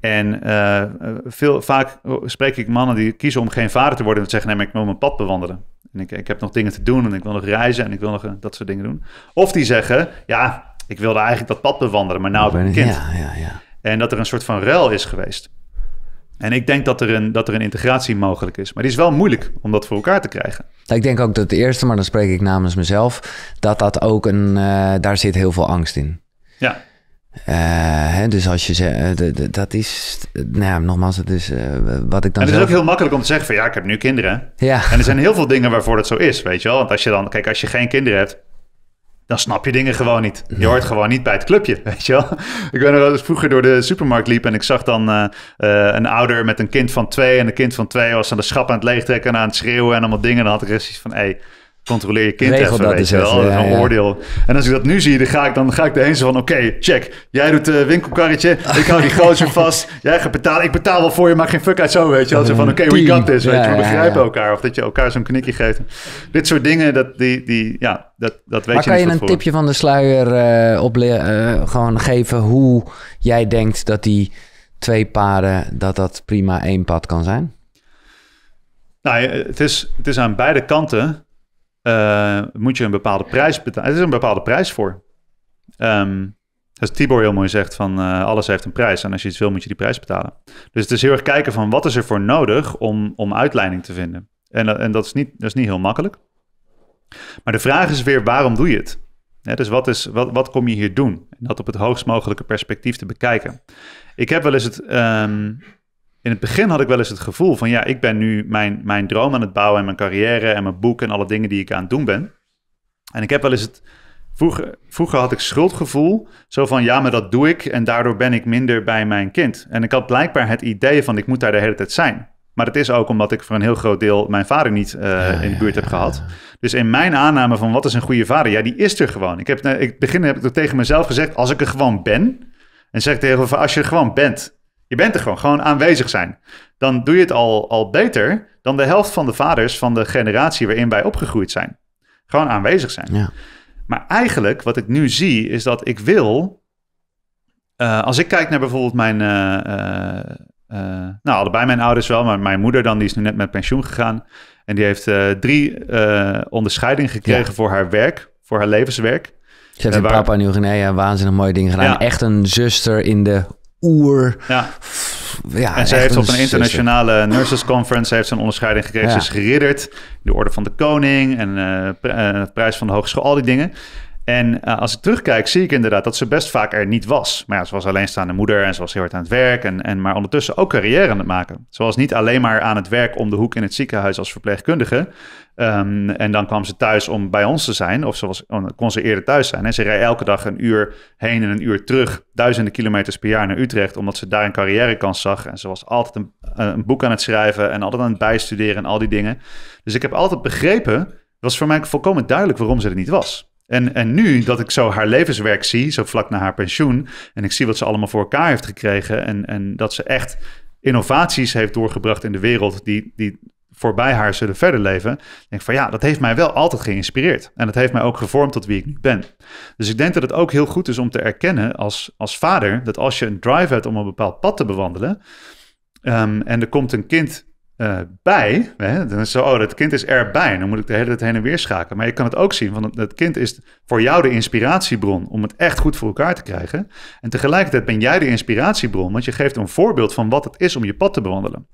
En eh, veel, vaak spreek ik mannen die kiezen om geen vader te worden... en zeggen, nee, maar ik wil mijn pad bewandelen. En ik, ik heb nog dingen te doen en ik wil nog reizen en ik wil nog dat soort dingen doen. Of die zeggen, ja, ik wilde eigenlijk dat pad bewandelen, maar nou ben ik een kind. Ja, ja, ja. En dat er een soort van ruil is geweest. En ik denk dat er, een, dat er een integratie mogelijk is. Maar die is wel moeilijk om dat voor elkaar te krijgen. Ik denk ook dat het eerste, maar dan spreek ik namens mezelf, dat dat ook een. Eh, daar zit heel veel angst in. Ja. Eh, hè, dus als je zegt, eh, dat is, nou ja, nogmaals, het is wat ik dan. En het is ook heel makkelijk om te zeggen van ja, ik heb nu kinderen. Ja. En er zijn heel veel dingen waarvoor dat zo is, weet je wel. Want als je dan, kijk, als je geen kinderen hebt, dan snap je dingen gewoon niet. Je hoort gewoon niet bij het clubje, *laughs* weet je wel. Ik ben er wel eens vroeger door de supermarkt liep en ik zag dan eh, eh, een ouder met een kind van twee. En een kind van twee was aan de schap aan het leegtrekken en aan het schreeuwen en allemaal dingen. Dan had ik echt zoiets van, hé, hey, controleer je kind Regel even, dat weet dus wel. een oordeel. En als ik dat nu zie, dan ga ik, dan ga ik de zo van... oké, check, jij doet de eh, winkelkarretje, ik hou die gozer *laughs* vast... jij gaat betalen, ik betaal wel voor je, maar geen fuck uit zo, weet je wel. Zo van, oké, okay, we got this, weet je. We begrijpen elkaar. Of dat je elkaar zo'n knikje geeft. Dit soort dingen, dat, die, die, ja, dat, dat weet maar je Maar kan je een tipje van de sluier uh, gewoon geven... hoe jij denkt dat die twee paren dat dat prima één pad kan zijn? Nou, het is, het is aan beide kanten uh, moet je een bepaalde prijs betalen. Er is een bepaalde prijs voor. Um, Tibor heel mooi zegt van eh, alles heeft een prijs en als je iets wil moet je die prijs betalen. Dus het is heel erg kijken van wat is er voor nodig om, om uitleiding te vinden. En, eh, en dat, is niet, dat is niet heel makkelijk. Maar de vraag is weer waarom doe je het? dus wat, is, wat, wat kom je hier doen? En dat op het hoogst mogelijke perspectief te bekijken. Ik heb wel eens het, ehm, in het begin had ik wel eens het gevoel van ja, ik ben nu mijn, mijn droom aan het bouwen en mijn carrière en mijn boek en alle dingen die ik aan het doen ben. En ik heb wel eens het. Vroeger, vroeger had ik schuldgevoel. Zo van ja, maar dat doe ik en daardoor ben ik minder bij mijn kind. En ik had blijkbaar het idee van ik moet daar de hele tijd zijn. Maar dat is ook omdat ik voor een heel groot deel mijn vader niet eh, in de buurt heb gehad. Dus in mijn aanname van wat is een goede vader, ja, die is er gewoon. Ik heb, eh, in het begin heb ik tegen mezelf gezegd, als ik er gewoon ben. En zeg ik tegen als je er gewoon bent, je bent er gewoon, gewoon aanwezig zijn. Dan doe je het al, al beter dan de helft van de vaders van de generatie waarin wij opgegroeid zijn. Gewoon aanwezig zijn. Ja. Maar eigenlijk wat ik nu zie is dat ik wil. Eh, als ik kijk naar bijvoorbeeld mijn. Eh, eh, nou, allebei mijn ouders wel, maar mijn moeder dan, die is nu net met pensioen gegaan. En die heeft drie onderscheidingen gekregen voor haar werk, voor haar levenswerk. Ze heeft in papa Papua Nieuw-Guinea waanzinnig mooie dingen gedaan. Echt een zuster in de oer... Ja. Ja, en ze heeft op een internationale nurses conference heeft ze een onderscheiding gekregen. Ze is geridderd, de orde van de koning en uh, prijs van de hogeschool, al die dingen. En eh, als ik terugkijk, zie ik inderdaad dat ze best vaak er niet was. Maar ja, ze was alleenstaande moeder en ze was heel hard aan het werk. En, en maar ondertussen ook carrière aan het maken. Ze was niet alleen maar aan het werk om de hoek in het ziekenhuis als verpleegkundige. Ehm, en dan kwam ze thuis om bij ons te zijn. Of ze was, kon ze eerder thuis zijn. En ze reed elke dag een uur heen en een uur terug. Duizenden kilometers per jaar naar Utrecht. Omdat ze daar een carrièrekans zag. En ze was altijd een, eh, een boek aan het schrijven. En altijd aan het bijstuderen en al die dingen. Dus ik heb altijd begrepen. Het was voor mij volkomen duidelijk waarom ze er niet was. En, en nu dat ik zo haar levenswerk zie, zo vlak na haar pensioen, en ik zie wat ze allemaal voor elkaar heeft gekregen en, en dat ze echt innovaties heeft doorgebracht in de wereld die, die voorbij haar zullen verder leven. Denk van ja, dat heeft mij wel altijd geïnspireerd. En dat heeft mij ook gevormd tot wie ik nu ben. Dus ik denk dat het ook heel goed is om te erkennen als, als vader dat als je een drive hebt om een bepaald pad te bewandelen. Ehm, en er komt een kind eh, bij. Hè? Dan is zo, oh, dat kind is erbij. Dan moet ik de hele tijd heen en weer schakelen. Maar je kan het ook zien, want dat kind is voor jou de inspiratiebron om het echt goed voor elkaar te krijgen. En tegelijkertijd ben jij de inspiratiebron, want je geeft een voorbeeld van wat het is om je pad te bewandelen.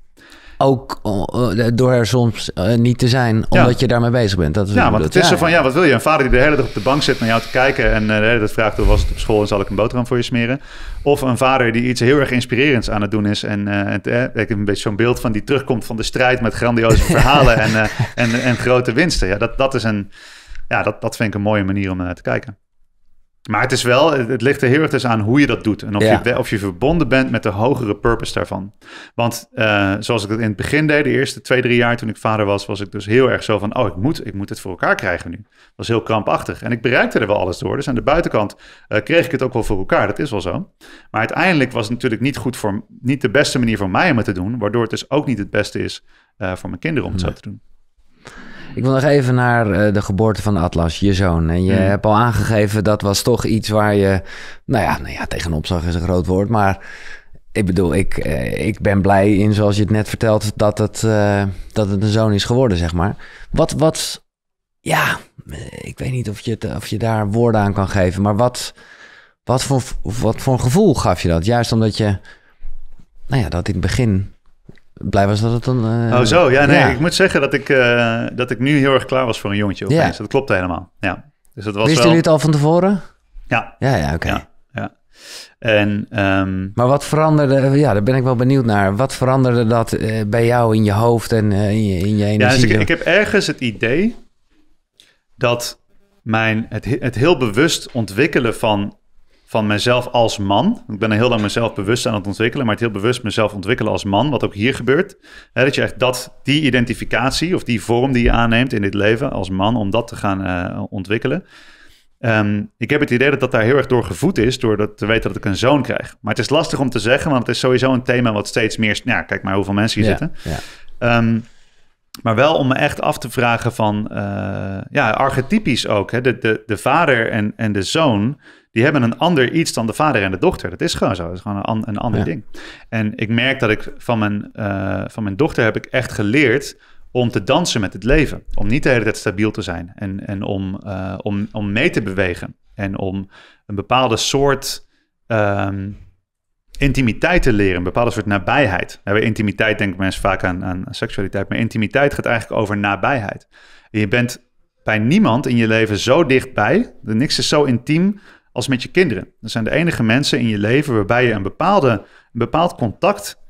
Ook eh, eh, door er soms eh, niet te zijn, omdat je daarmee bezig bent. Dat is ja, want het is zo van, ja, wat wil je? Een vader die de hele dag op de bank zit naar jou te kijken... en de hele vraagt, hoe was het op school en zal ik een boterham voor je smeren? Of een vader die iets heel erg inspirerends aan het doen is... en ik heb een beetje zo'n beeld van die terugkomt van de strijd... met grandioze *laughs* verhalen en, en, en grote winsten. Ja, dat, dat is een... Ja, dat, dat vind ik een mooie manier om naar te kijken. Maar het is wel, het ligt er heel erg dus aan hoe je dat doet. En of, je, of je verbonden bent met de hogere purpose daarvan. Want eh, zoals ik dat in het begin deed, de eerste twee, drie jaar toen ik vader was, was ik dus heel erg zo van, oh, ik moet, ik moet het voor elkaar krijgen nu. Dat was heel krampachtig. En ik bereikte er wel alles door. Dus aan de buitenkant eh, kreeg ik het ook wel voor elkaar. Dat is wel zo. Maar uiteindelijk was het natuurlijk niet goed voor, niet de beste manier voor mij om het te doen. Waardoor het dus ook niet het beste is eh, voor mijn kinderen om het zo te doen. Ik wil nog even naar eh, de geboorte van Atlas, je zoon. En je hmm. hebt al aangegeven dat was toch iets waar je, nou ja, nou ja tegenop zag is een groot woord, maar ik bedoel, ik, eh, ik ben blij in, zoals je het net vertelt, dat het, eh, dat het een zoon is geworden, zeg maar. Wat, wat, ja, ik weet niet of je, of je daar woorden aan kan geven, maar wat, wat, voor, wat voor een gevoel gaf je dat? Juist omdat je, nou ja, dat in het begin blij was dat het dan... Eh, oh zo, ja, nee, ik moet zeggen dat ik, eh, dat ik nu heel erg klaar was voor een jongetje opeens. Ja. Dat klopt helemaal, ja. Dus dat was Wisten jullie het al van tevoren? Ja. Ja, ja, oké. Ja, En, ehm, Maar wat veranderde, ja, daar ben ik wel benieuwd naar. Wat veranderde dat eh, bij jou in je hoofd en in, je, in je energie? Ja, dus ik, ik heb ergens het idee dat mijn, het, het heel bewust ontwikkelen van van mezelf als man. Ik ben er heel lang mezelf bewust aan het ontwikkelen, maar het heel bewust mezelf ontwikkelen als man, wat ook hier gebeurt. dat je echt dat, die identificatie of die vorm die je aanneemt in dit leven als man, om dat te gaan eh, ontwikkelen. Ehm, ik heb het idee dat dat daar heel erg door gevoed is, door dat, te weten dat ik een zoon krijg. Maar het is lastig om te zeggen, want het is sowieso een thema wat steeds meer... Nou, ja, kijk maar hoeveel mensen hier zitten. Ja. Ehm, maar wel om me echt af te vragen van, eh, ja, archetypisch ook. Hè? De, de, de vader en, en de zoon die hebben een ander iets dan de vader en de dochter. Dat is gewoon zo. Dat is gewoon een, een ander ding. En ik merk dat ik van mijn, eh, van mijn dochter heb ik echt geleerd om te dansen met het leven. Om niet de hele tijd stabiel te zijn. En, en om, eh, om, om mee te bewegen. En om een bepaalde soort ehm, intimiteit te leren. Een bepaalde soort nabijheid. intimiteit denken mensen vaak aan, aan seksualiteit. Maar intimiteit gaat eigenlijk over nabijheid. En je bent bij niemand in je leven zo dichtbij. Niks is zo intiem als met je kinderen. Dat zijn de enige mensen in je leven waarbij je een, bepaalde, een bepaald contact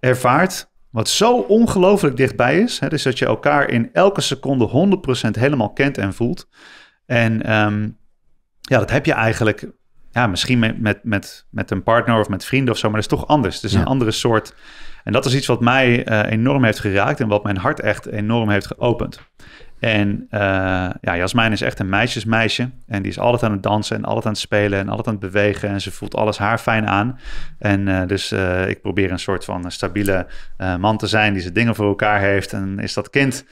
ervaart. Wat zo ongelooflijk dichtbij is. Hè? Dus dat je elkaar in elke seconde 100% helemaal kent en voelt. En ehm, ja, dat heb je eigenlijk ja, misschien met, met, met, met een partner of met vrienden of zo. Maar dat is toch anders. Het is een andere soort. En dat is iets wat mij eh, enorm heeft geraakt en wat mijn hart echt enorm heeft geopend. En eh, ja, Jasmijn is echt een meisjesmeisje. En die is altijd aan het dansen en altijd aan het spelen en altijd aan het bewegen. En ze voelt alles haar fijn aan. En eh, dus eh, ik probeer een soort van stabiele man te zijn die ze dingen voor elkaar heeft. En is dat kind,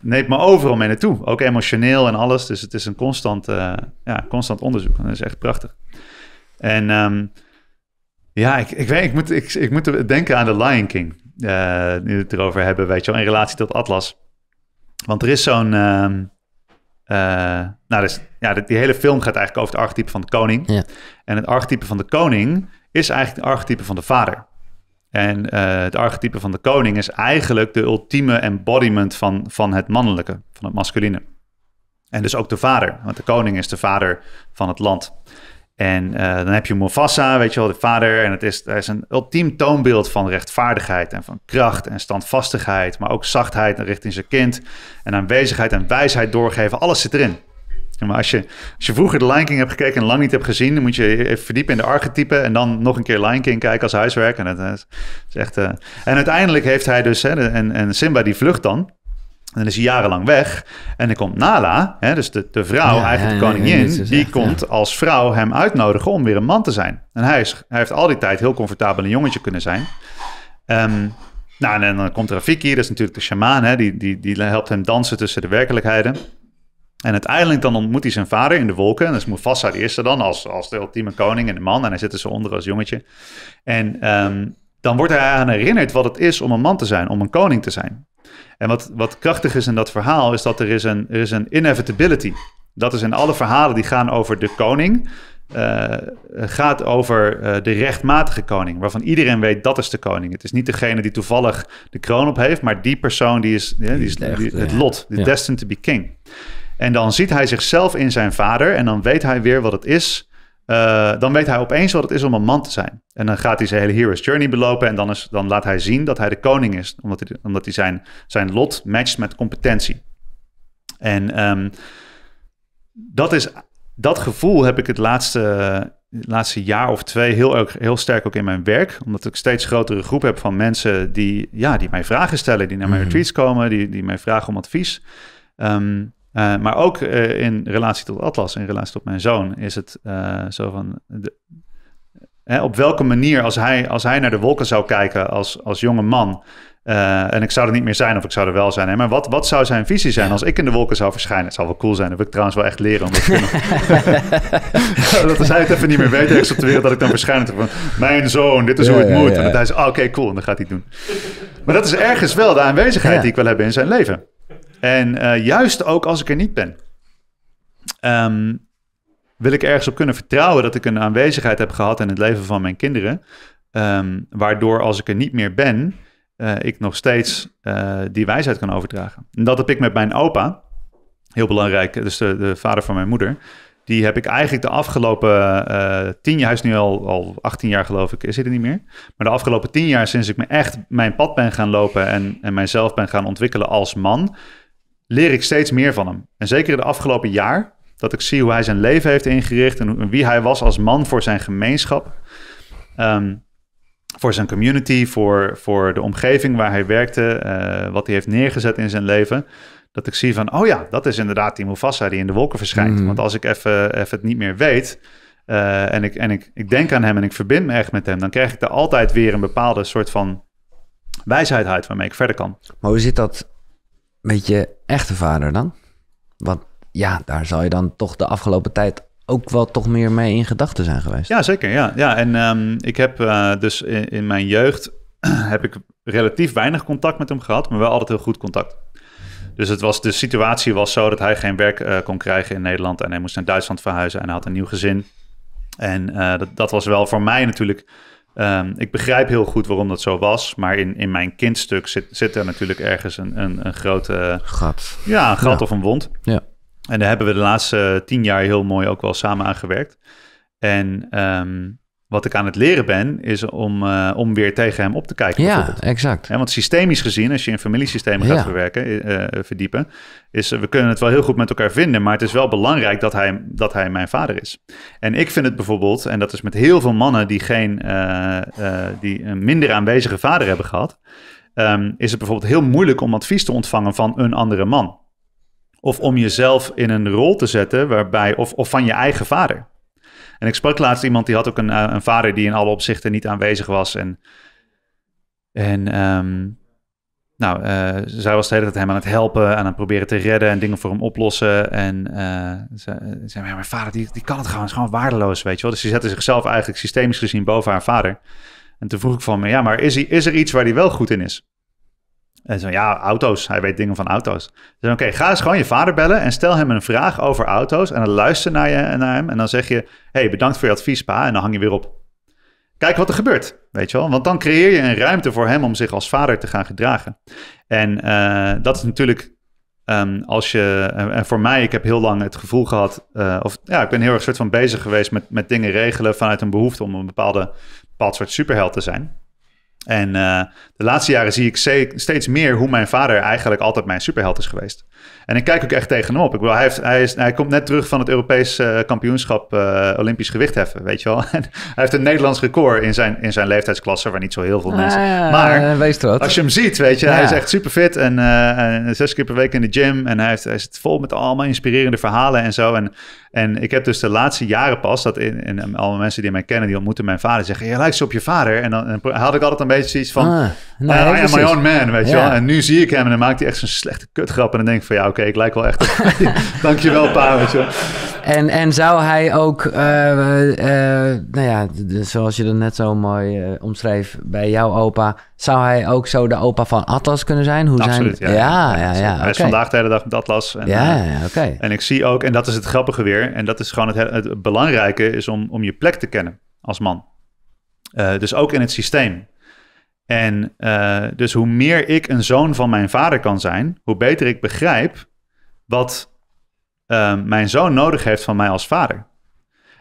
neemt me overal mee naartoe. Ook emotioneel en alles. Dus het is een constant, ja, constant onderzoek. En dat is echt prachtig. En ehm, ja, ik, ik, weet, ik, moet, ik, ik moet denken aan de Lion King. nu we het erover hebben, weet je wel, in relatie tot Atlas. Want er is zo'n. Ehm, eh, nou, dus, ja, die hele film gaat eigenlijk over het archetype van de koning. Ja. En het archetype van de koning is eigenlijk het archetype van de vader. En eh, het archetype van de koning is eigenlijk de ultieme embodiment van, van het mannelijke, van het masculine. En dus ook de vader, want de koning is de vader van het land. En eh, dan heb je Mufasa, weet je wel, de vader. En het is, hij is een ultiem toonbeeld van rechtvaardigheid en van kracht en standvastigheid. Maar ook zachtheid richting zijn kind. En aanwezigheid en wijsheid doorgeven. Alles zit erin. Maar als je, als je vroeger de Lion King hebt gekeken en lang niet hebt gezien, dan moet je even verdiepen in de archetypen en dan nog een keer Lion King kijken als huiswerk. En, het is, echt, eh, en uiteindelijk heeft hij dus, hè, en, en Simba die vlucht dan, en dan is hij jarenlang weg. En dan komt Nala, hè, dus de, de vrouw, eigenlijk de koningin, die komt als vrouw hem uitnodigen om weer een man te zijn. En hij, is, hij heeft al die tijd heel comfortabel een jongetje kunnen zijn. Ehm, nou, en dan komt Rafiki, dat is natuurlijk de shamaan, hè, die, die, die helpt hem dansen tussen de werkelijkheden. En uiteindelijk dan ontmoet hij zijn vader in de wolken. En dat is Mufasa de eerste dan, als, als de ultieme koning en de man. En hij zit er zo onder als jongetje. En ehm, dan wordt hij aan herinnerd wat het is om een man te zijn, om een koning te zijn. En wat, wat krachtig is in dat verhaal, is dat er is, een, er is een inevitability. Dat is in alle verhalen die gaan over de koning, uh, gaat over eh, de rechtmatige koning, waarvan iedereen weet dat is de koning. Het is niet degene die toevallig de kroon op heeft, maar die persoon die is, die is het lot, de destined to be king. En dan ziet hij zichzelf in zijn vader en dan weet hij weer wat het is eh, dan weet hij opeens wat het is om een man te zijn. En dan gaat hij zijn hele Hero's Journey belopen. En dan, is, dan laat hij zien dat hij de koning is. Omdat hij, omdat hij zijn, zijn lot matcht met competentie. En ehm, dat, is, dat gevoel heb ik het laatste, laatste jaar of twee heel, heel sterk ook in mijn werk. Omdat ik steeds grotere groep heb van mensen die, ja, die mij vragen stellen. Die naar mijn mm retreats komen. Die, die mij vragen om advies. Um, eh, maar ook eh, in relatie tot Atlas, in relatie tot mijn zoon, is het eh, zo van. hè, op welke manier, als hij, als hij naar de wolken zou kijken als, als jonge man. en ik zou er niet meer zijn, of ik zou er wel zijn. Hè, maar wat, wat zou zijn visie zijn als ik in de wolken zou verschijnen? Het zou wel cool zijn. Dat wil ik trouwens wel echt leren. te nog... *laughs* dat als *laughs* hij het even niet meer weet, ergens op de wereld, dat ik dan verschijnen. Van, mijn zoon, dit is hoe het moet. en hij zegt, ah, oké, cool. En dan gaat hij het doen. Maar dat is ergens wel de aanwezigheid die ik wil hebben in zijn leven. En eh, juist ook als ik er niet ben, ehm, wil ik ergens op kunnen vertrouwen dat ik een aanwezigheid heb gehad in het leven van mijn kinderen. Ehm, waardoor als ik er niet meer ben, eh, ik nog steeds eh, die wijsheid kan overdragen. En dat heb ik met mijn opa, heel belangrijk, dus de, vader van mijn moeder. Die heb ik eigenlijk de afgelopen tien jaar, hij is nu al, al 18 jaar geloof ik, is hij er niet meer. Maar de afgelopen tien jaar sinds ik me echt mijn pad ben gaan lopen en, en mijzelf ben gaan ontwikkelen als man, leer ik steeds meer van hem. En zeker in de afgelopen jaar, dat ik zie hoe hij zijn leven heeft ingericht en wie hij was als man voor zijn gemeenschap, um, voor zijn community, voor, voor de omgeving waar hij werkte, eh, wat hij heeft neergezet in zijn leven. Dat ik zie van, oh ja, dat is inderdaad die Mufasa die in de wolken verschijnt. Mm. Want als ik even het niet meer weet, eh, en, ik, en ik, ik denk aan hem en ik verbind me echt met hem, dan krijg ik er altijd weer een bepaalde soort van wijsheid uit waarmee ik verder kan. Maar hoe zit dat met je echte vader dan? Want ja, daar zou je dan toch de afgelopen tijd ook wel toch meer mee in gedachten zijn geweest. Ja, zeker. Ja, ja en ehm, ik heb eh, dus in, mijn jeugd *clears throat* heb ik relatief weinig contact met hem gehad, maar wel altijd heel goed contact. Dus het was, de situatie was zo dat hij geen werk eh, kon krijgen in Nederland en hij moest naar Duitsland verhuizen en hij had een nieuw gezin. En eh, dat, dat was wel voor mij natuurlijk Ehm, ik begrijp heel goed waarom dat zo was, maar in, in mijn kindstuk zit, zit er natuurlijk ergens een, een, een grote... Gat. Ja, een gat of een wond. Ja. En daar hebben we de laatste tien jaar heel mooi ook wel samen aan gewerkt. En ehm, wat ik aan het leren ben, is om, eh, om weer tegen hem op te kijken. Ja, exact. En want systemisch gezien, als je in familiesystemen gaat verwerken, eh, eh, verdiepen, is we kunnen het wel heel goed met elkaar vinden, maar het is wel belangrijk dat hij, dat hij mijn vader is. En ik vind het bijvoorbeeld, en dat is met heel veel mannen die, geen, die een minder aanwezige vader hebben gehad, ehm, is het bijvoorbeeld heel moeilijk om advies te ontvangen van een andere man. Of om jezelf in een rol te zetten waarbij, of, of van je eigen vader. En ik sprak laatst iemand die had ook een, eh, een vader die in alle opzichten niet aanwezig was. En, en ehm, nou, uh, zij was de hele tijd hem aan het helpen, en aan het proberen te redden en dingen voor hem oplossen. En eh, ze, zei, ja, mijn vader die, die kan het gewoon, is gewoon waardeloos, weet je wel. Dus ze zette zichzelf eigenlijk systemisch gezien boven haar vader. En toen vroeg ik van me, ja, maar is, hij, is er iets waar hij wel goed in is? En zo, ja, auto's. Hij weet dingen van auto's. Dus oké, ga eens gewoon je vader bellen en stel hem een vraag over auto's. En dan luister naar, je, naar hem en dan zeg je, hey, bedankt voor je advies, pa. En dan hang je weer op. Kijk wat er gebeurt, weet je wel. Want dan creëer je een ruimte voor hem om zich als vader te gaan gedragen. En eh, dat is natuurlijk ehm, als je, eh, en voor mij, ik heb heel lang het gevoel gehad, eh, of ja, ik ben heel erg soort van bezig geweest met, met dingen regelen vanuit een behoefte om een bepaalde, bepaald soort superheld te zijn. En eh, de laatste jaren zie ik steeds meer hoe mijn vader eigenlijk altijd mijn superheld is geweest. En ik kijk ook echt tegenop. Ik bedoel, hij, heeft, hij, is, hij komt net terug van het Europees eh, kampioenschap eh, Olympisch gewichtheffen, weet je wel. *laughs* En hij heeft een Nederlands record in zijn, in zijn leeftijdsklasse, waar niet zo heel veel mensen... Maar ja, maar wees als je hem ziet, weet je, hij is echt super fit en, zes keer per week in de gym. En hij, heeft, hij zit vol met allemaal inspirerende verhalen en zo. En en ik heb dus de laatste jaren pas, dat in, in alle mensen die mij kennen, die ontmoeten mijn vader, zeggen, je lijkt zo op je vader. En dan, en had ik altijd een beetje zoiets van, ah, ah I am my own man, weet je En nu zie ik hem en dan maakt hij echt zo'n slechte kutgrap. En dan denk ik van, ja, oké, ik lijk wel echt op *laughs* Dankjewel, pa, weet je en, en zou hij ook, eh, eh, nou ja, zoals je dat net zo mooi eh, omschreef bij jouw opa, zou hij ook zo de opa van Atlas kunnen zijn? Hoe Absoluut, zijn... Ja, ja, ja. hij is vandaag de hele dag Atlas. En, ja, oké. En ik zie ook, en dat is het grappige weer, en dat is gewoon het, het belangrijke, is om, om je plek te kennen als man. dus ook in het systeem. En dus hoe meer ik een zoon van mijn vader kan zijn, hoe beter ik begrijp wat Ehm, mijn zoon nodig heeft van mij als vader.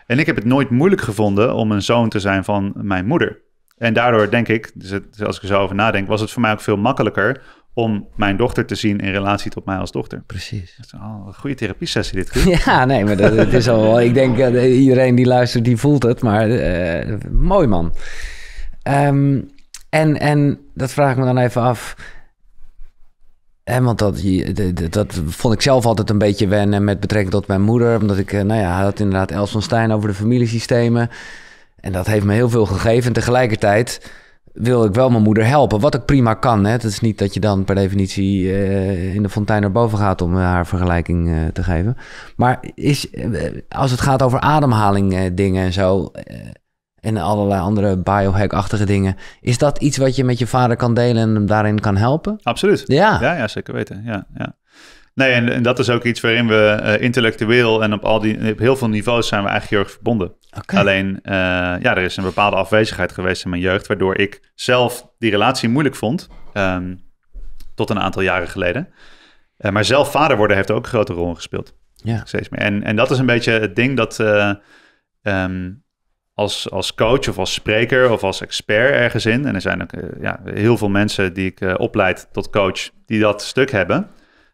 En ik heb het nooit moeilijk gevonden om een zoon te zijn van mijn moeder. En daardoor denk ik, dus als ik er zo over nadenk, was het voor mij ook veel makkelijker om mijn dochter te zien in relatie tot mij als dochter. Precies. Dat goede therapie-sessie dit. Keer. *laughs* Ja, nee, maar dat, is al wel... Ik denk, uh, iedereen die luistert, die voelt het. Maar eh, mooi man. Ehm, en, en dat vraag ik me dan even af. En want dat, dat vond ik zelf altijd een beetje wennen met betrekking tot mijn moeder. Omdat ik, eh, nou ja, had inderdaad Els van Stein over de familiesystemen. En dat heeft me heel veel gegeven. En tegelijkertijd wil ik wel mijn moeder helpen. Wat ik prima kan. Hè. Het is niet dat je dan per definitie eh, in de fontein naar boven gaat om eh, haar vergelijking te geven. Maar is, als het gaat over ademhaling dingen en zo en allerlei andere biohack-achtige dingen. Is dat iets wat je met je vader kan delen en hem daarin kan helpen? Absoluut. Ja, ja, ja zeker weten. Ja, ja. Nee, en, dat is ook iets waarin we eh, intellectueel en op, al die, op heel veel niveaus zijn we eigenlijk heel erg verbonden. Alleen, eh, ja, er is een bepaalde afwezigheid geweest in mijn jeugd, waardoor ik zelf die relatie moeilijk vond, ehm, tot een aantal jaren geleden. Eh, maar zelf vader worden heeft ook een grote rol gespeeld. Ja. Steeds meer. En, en dat is een beetje het ding dat ehm, als, als coach of als spreker of als expert ergens in. En er zijn ook eh, ja, heel veel mensen die ik eh, opleid tot coach die dat stuk hebben.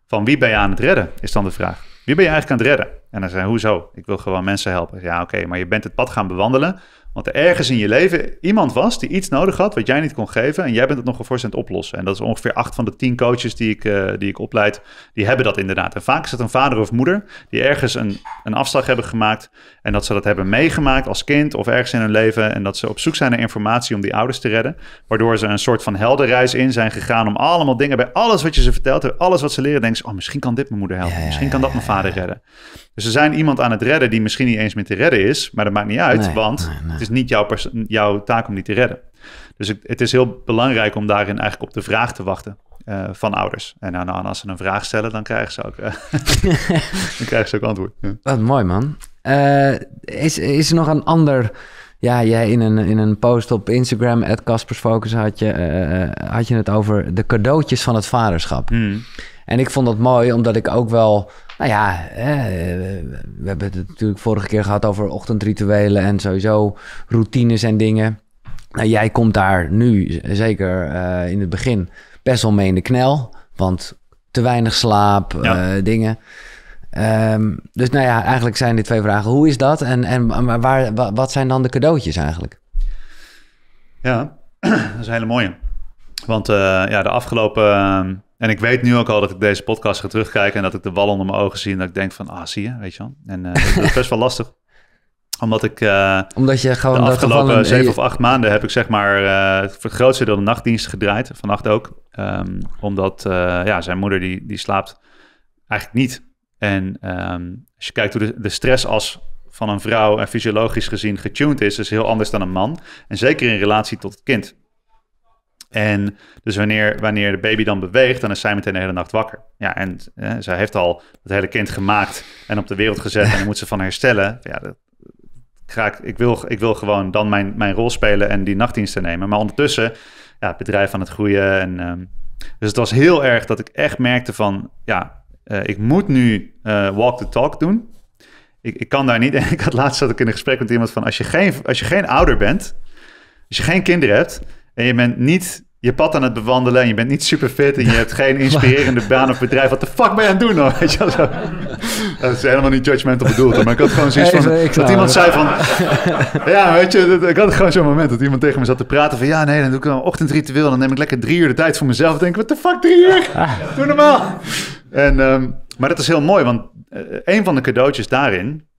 Van wie ben je aan het redden, is dan de vraag. Wie ben je eigenlijk aan het redden? En dan zei hoezo? Ik wil gewoon mensen helpen. Ja, oké, maar je bent het pad gaan bewandelen. Want er ergens in je leven iemand was die iets nodig had wat jij niet kon geven. En jij bent het nog voor aan het oplossen. En dat is ongeveer acht van de tien coaches die ik, eh, die ik opleid, die hebben dat inderdaad. En vaak is het een vader of moeder die ergens een, een afslag hebben gemaakt. En dat ze dat hebben meegemaakt als kind of ergens in hun leven. En dat ze op zoek zijn naar informatie om die ouders te redden. Waardoor ze een soort van heldenreis in zijn gegaan om allemaal dingen bij alles wat je ze vertelt, alles wat ze leren, denken oh misschien kan dit mijn moeder helpen. misschien kan dat mijn vader redden. Dus er zijn iemand aan het redden die misschien niet eens meer te redden is, maar dat maakt niet uit, want het is niet jouw, jouw, taak om die te redden. Dus het, is heel belangrijk om daarin eigenlijk op de vraag te wachten. Eh, van ouders. En nou, nou, als ze een vraag stellen, dan krijgen ze ook, eh, *laughs* dan krijgen ze ook antwoord. Ja. Wat mooi, man. Eh, is, is er nog een ander ja, jij in een, in een post op Instagram, at Kaspersfocus, had je, had je het over de cadeautjes van het vaderschap. Hmm. En ik vond dat mooi, omdat ik ook wel nou ja, we hebben het natuurlijk vorige keer gehad over ochtendrituelen en sowieso routines en dingen. Nou, jij komt daar nu, zeker eh, in het begin, best wel mee in de knel. Want te weinig slaap, eh, dingen. Ehm, dus nou ja, eigenlijk zijn dit twee vragen. Hoe is dat en, en waar, wat zijn dan de cadeautjes eigenlijk? Ja, *clears throat* dat is een hele mooie. Want eh, ja, de afgelopen ehm, en ik weet nu ook al dat ik deze podcast ga terugkijken en dat ik de wal onder mijn ogen zie en dat ik denk van, ah, zie je, weet je wel. En uh, is best wel lastig *laughs* omdat ik eh, Omdat je gewoon de afgelopen zeven of acht maanden heb ik zeg maar eh, voor het grootste deel de nachtdienst gedraaid. Vannacht ook. Ehm, omdat ja, zijn moeder die, die slaapt eigenlijk niet. En ehm, als je kijkt hoe de, de stressas van een vrouw en fysiologisch gezien getuned is, is heel anders dan een man. En zeker in relatie tot het kind. En dus wanneer, wanneer de baby dan beweegt, dan is zij meteen de hele nacht wakker. Ja, en eh, zij heeft al het hele kind gemaakt en op de wereld gezet. En moet ze van herstellen. Ja, dat, ik, wil, ik wil gewoon dan mijn, mijn rol spelen en die nachtdiensten nemen. Maar ondertussen, ja, het bedrijf aan het groeien. En, ehm, dus het was heel erg dat ik echt merkte van, ja, eh, ik moet nu eh, walk the talk doen. Ik, ik kan daar niet. En *laughs* ik had laatst zat ik in een gesprek met iemand van, als je geen, als je geen ouder bent, als je geen kinderen hebt en je bent niet je pad aan het bewandelen en je bent niet super fit en je hebt geen *laughs* inspirerende baan of bedrijf, wat de fuck ben je aan het doen dan? *laughs* Weet je Dat is helemaal niet judgmental bedoeld, maar ik had gewoon zoiets *laughs* van, dat iemand zei van, ja weet je, ik had gewoon zo'n moment dat iemand tegen me zat te praten van, ja nee, dan doe ik een ochtendritueel en dan neem ik lekker drie uur de tijd voor mezelf en denk wat de fuck drie uur? Ah. Doe normaal! En, ehm, maar dat is heel mooi, want eh, een van de cadeautjes daarin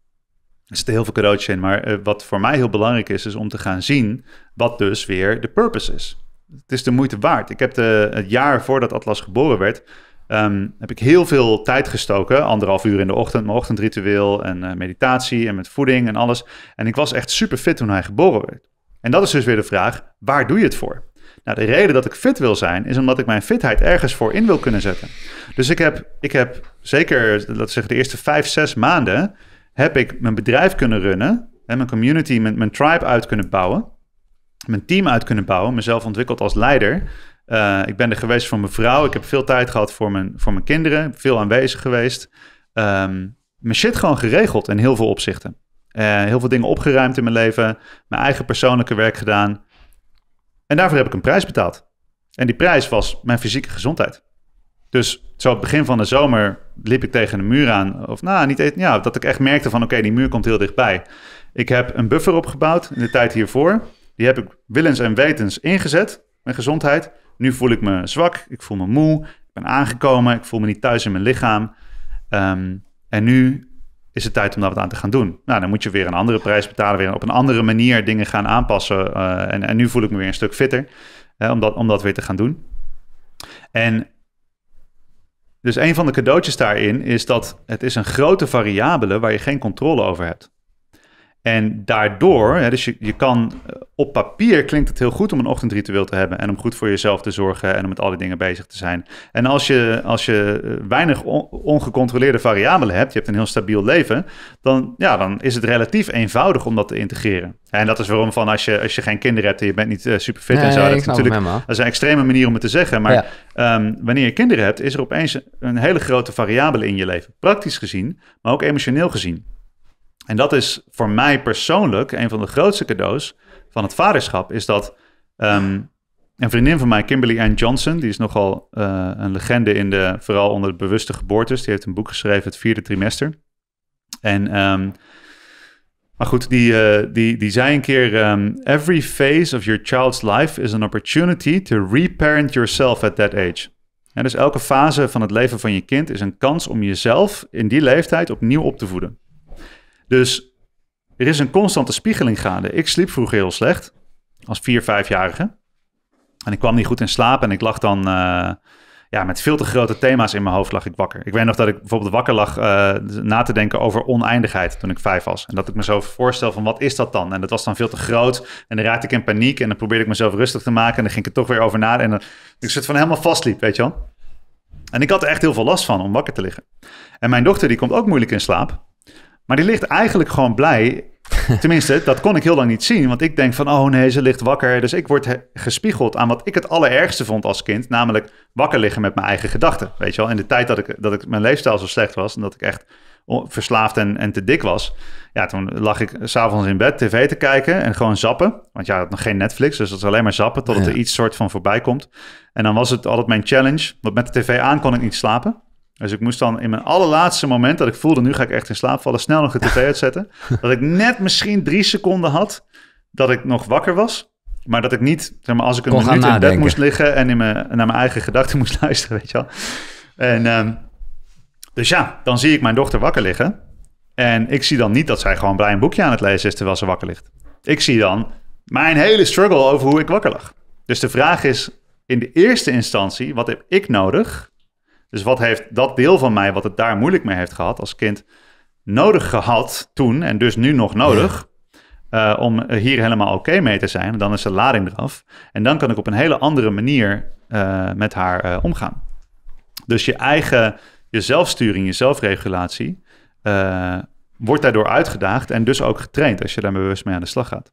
er zitten heel veel cadeautjes in, maar eh, wat voor mij heel belangrijk is, is om te gaan zien wat dus weer de purpose is. Het is de moeite waard. Ik heb het jaar voordat Atlas geboren werd, ehm, heb ik heel veel tijd gestoken. Anderhalf uur in de ochtend, mijn ochtendritueel en eh, meditatie en met voeding en alles. En ik was echt super fit toen hij geboren werd. En dat is dus weer de vraag, waar doe je het voor? Nou, de reden dat ik fit wil zijn, is omdat ik mijn fitheid ergens voor in wil kunnen zetten. Dus ik heb, ik heb zeker, laten we zeggen, de eerste vijf, zes maanden heb ik mijn bedrijf kunnen runnen, hè, mijn community, mijn, mijn tribe uit kunnen bouwen, mijn team uit kunnen bouwen, mezelf ontwikkeld als leider. Eh, ik ben er geweest voor mijn vrouw, ik heb veel tijd gehad voor mijn, voor mijn kinderen, veel aanwezig geweest. Ehm, mijn shit gewoon geregeld in heel veel opzichten. Eh, heel veel dingen opgeruimd in mijn leven, mijn eigen persoonlijke werk gedaan. En daarvoor heb ik een prijs betaald. En die prijs was mijn fysieke gezondheid. Dus zo het begin van de zomer liep ik tegen een muur aan. Of nou, niet ja, dat ik echt merkte van oké, die muur komt heel dichtbij. Ik heb een buffer opgebouwd in de tijd hiervoor. Die heb ik willens en wetens ingezet, mijn gezondheid. Nu voel ik me zwak, ik voel me moe, ik ben aangekomen, ik voel me niet thuis in mijn lichaam. Ehm, en nu is het tijd om daar wat aan te gaan doen. Nou, dan moet je weer een andere prijs betalen, weer op een andere manier dingen gaan aanpassen. Eh, en, en nu voel ik me weer een stuk fitter, om, dat, om dat weer te gaan doen. En dus een van de cadeautjes daarin is dat het is een grote variabele waar je geen controle over hebt. En daardoor, dus je, je kan eh, op papier klinkt het heel goed om een ochtendritueel te hebben en om goed voor jezelf te zorgen en om met al die dingen bezig te zijn. En als je, als je eh, weinig ongecontroleerde variabelen hebt, je hebt een heel stabiel leven, dan, ja, dan is het relatief eenvoudig om dat te integreren. En dat is waarom van als je, als je geen kinderen hebt en je bent niet eh, super fit en zo, dat is natuurlijk dat is een extreme manier om het te zeggen. Maar ehm, wanneer je kinderen hebt, is er opeens een hele grote variabele in je leven. Praktisch gezien, maar ook emotioneel gezien. En dat is voor mij persoonlijk een van de grootste cadeaus van het vaderschap. Is dat ehm, een vriendin van mij, Kimberly Ann Johnson, die is nogal eh, een legende in de, vooral onder de bewuste geboortes. Die heeft een boek geschreven, het vierde trimester. En, ehm, maar goed, die, eh, die, die zei een keer: ehm, Every phase of your child's life is an opportunity to reparent yourself at that age. En dus elke fase van het leven van je kind is een kans om jezelf in die leeftijd opnieuw op te voeden. Dus er is een constante spiegeling gaande. Ik sliep vroeger heel slecht, als vier, vijfjarige. En ik kwam niet goed in slaap en ik lag dan eh, ja, met veel te grote thema's in mijn hoofd lag ik wakker. Ik weet nog dat ik bijvoorbeeld wakker lag eh, na te denken over oneindigheid toen ik vijf was. En dat ik me zo voorstel van wat is dat dan? En dat was dan veel te groot. En dan raakte ik in paniek en dan probeerde ik mezelf rustig te maken. En dan ging ik er toch weer over nadenken En ik zit van helemaal vastliep, weet je wel. En ik had er echt heel veel last van om wakker te liggen. En mijn dochter die komt ook moeilijk in slaap. Maar die ligt eigenlijk gewoon blij. *laughs* Tenminste, dat kon ik heel lang niet zien. Want ik denk van, oh nee, ze ligt wakker. Dus ik word gespiegeld aan wat ik het allerergste vond als kind. Namelijk wakker liggen met mijn eigen gedachten. Weet je wel, in de tijd dat ik, dat ik mijn leefstijl zo slecht was. En dat ik echt verslaafd en, en te dik was. Ja, toen lag ik s'avonds in bed tv te kijken en gewoon zappen. Want ja, had nog geen Netflix, dus dat is alleen maar zappen totdat er iets soort van voorbij komt. En dan was het altijd mijn challenge, want met de tv aan kon ik niet slapen. Dus ik moest dan in mijn allerlaatste moment dat ik voelde, nu ga ik echt in slaap vallen, snel nog de tv *laughs* uitzetten. dat ik net misschien drie seconden had dat ik nog wakker was. Maar dat ik niet, zeg maar, als ik een Kon minuut in bed moest liggen en in mijn, naar mijn eigen gedachten moest *laughs* luisteren, weet je wel. En, ehm, dus ja, dan zie ik mijn dochter wakker liggen. En ik zie dan niet dat zij gewoon blij een boekje aan het lezen is terwijl ze wakker ligt. Ik zie dan mijn hele struggle over hoe ik wakker lag. Dus de vraag is in de eerste instantie, wat heb ik nodig dus wat heeft dat deel van mij, wat het daar moeilijk mee heeft gehad als kind, nodig gehad toen en dus nu nog nodig? Eh, om hier helemaal oké mee te zijn. Dan is de lading eraf. En dan kan ik op een hele andere manier eh, met haar eh, omgaan. Dus je eigen, je zelfsturing, je zelfregulatie wordt daardoor uitgedaagd en dus ook getraind als je daar bewust mee aan de slag gaat.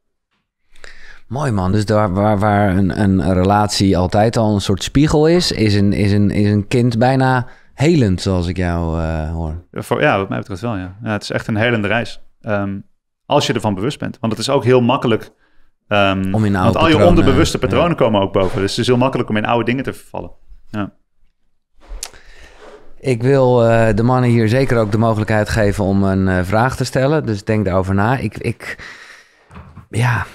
Mooi man. Dus daar waar, waar een, een relatie altijd al een soort spiegel is, is een, is een, is een kind bijna helend, zoals ik jou eh, hoor. Ja, wat mij betreft wel, ja. ja. Het is echt een helende reis. Ehm, als je ervan bewust bent. Want het is ook heel makkelijk... Ehm, om in oude want al je onderbewuste patronen komen ook boven. Dus het is heel makkelijk om in oude dingen te vervallen. Ja. Ik wil eh, de mannen hier zeker ook de mogelijkheid geven om een eh, vraag te stellen. Dus denk daarover na. Ik, ik ja,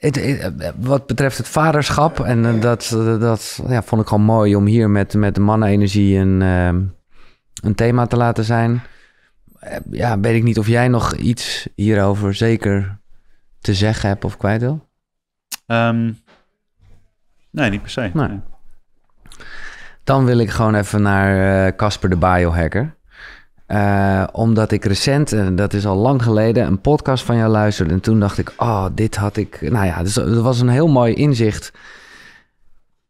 eh, wat betreft het vaderschap, en eh, dat, dat ja, vond ik gewoon mooi om hier met, met de mannenenergie een, eh, een thema te laten zijn. Ja, weet ik niet of jij nog iets hierover zeker te zeggen hebt of kwijt wil? Ehm, nee, niet per se. Dan wil ik gewoon even naar Casper de Biohacker. Eh, omdat ik recent, en dat is al lang geleden, een podcast van jou luisterde. En toen dacht ik, oh, dit had ik. Nou ja, dus dat was een heel mooi inzicht.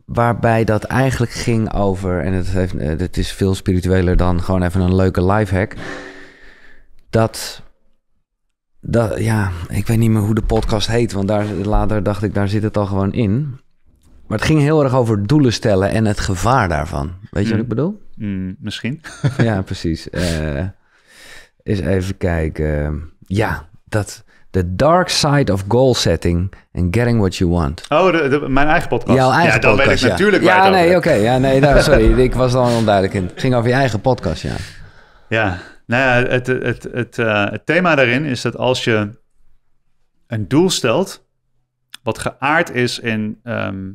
Waarbij dat eigenlijk ging over. En het, heeft, eh, het is veel spiritueler dan gewoon even een leuke lifehack. Dat. Dat, ja, ik weet niet meer hoe de podcast heet, want daar, later dacht ik, daar zit het al gewoon in. Maar het ging heel erg over doelen stellen en het gevaar daarvan. Weet je wat mm. ik bedoel? Mm, misschien. *laughs* ja, precies. Uh, eens even kijken. Ja, dat. The Dark Side of Goal Setting and Getting What You Want. Oh, mijn eigen podcast. Jouw eigen ja, dan podcast, ik natuurlijk natuurlijk ja, nee, oké. ja, nee, nou, sorry. *laughs* ik was dan al onduidelijk in. Het ging over je eigen podcast, ja. Ja, nou ja, het, het, het, het, eh, het thema daarin is dat als je een doel stelt... wat geaard is in ehm,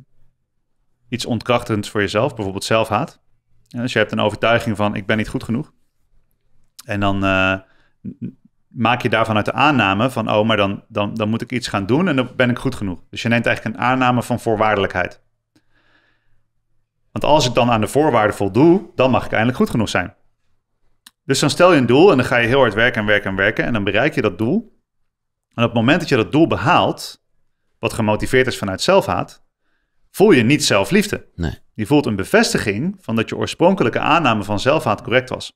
iets ontkrachtends voor jezelf, bijvoorbeeld zelfhaat... En dus je hebt een overtuiging van ik ben niet goed genoeg. En dan eh, maak je daarvan uit de aanname van oh, maar dan, dan, dan moet ik iets gaan doen en dan ben ik goed genoeg. Dus je neemt eigenlijk een aanname van voorwaardelijkheid. Want als ik dan aan de voorwaarden voldoe, dan mag ik eindelijk goed genoeg zijn. Dus dan stel je een doel en dan ga je heel hard werken en werken en werken en dan bereik je dat doel. En op het moment dat je dat doel behaalt, wat gemotiveerd is vanuit zelfhaat, voel je niet zelfliefde. Nee. Je voelt een bevestiging van dat je oorspronkelijke aanname van zelfhaat correct was.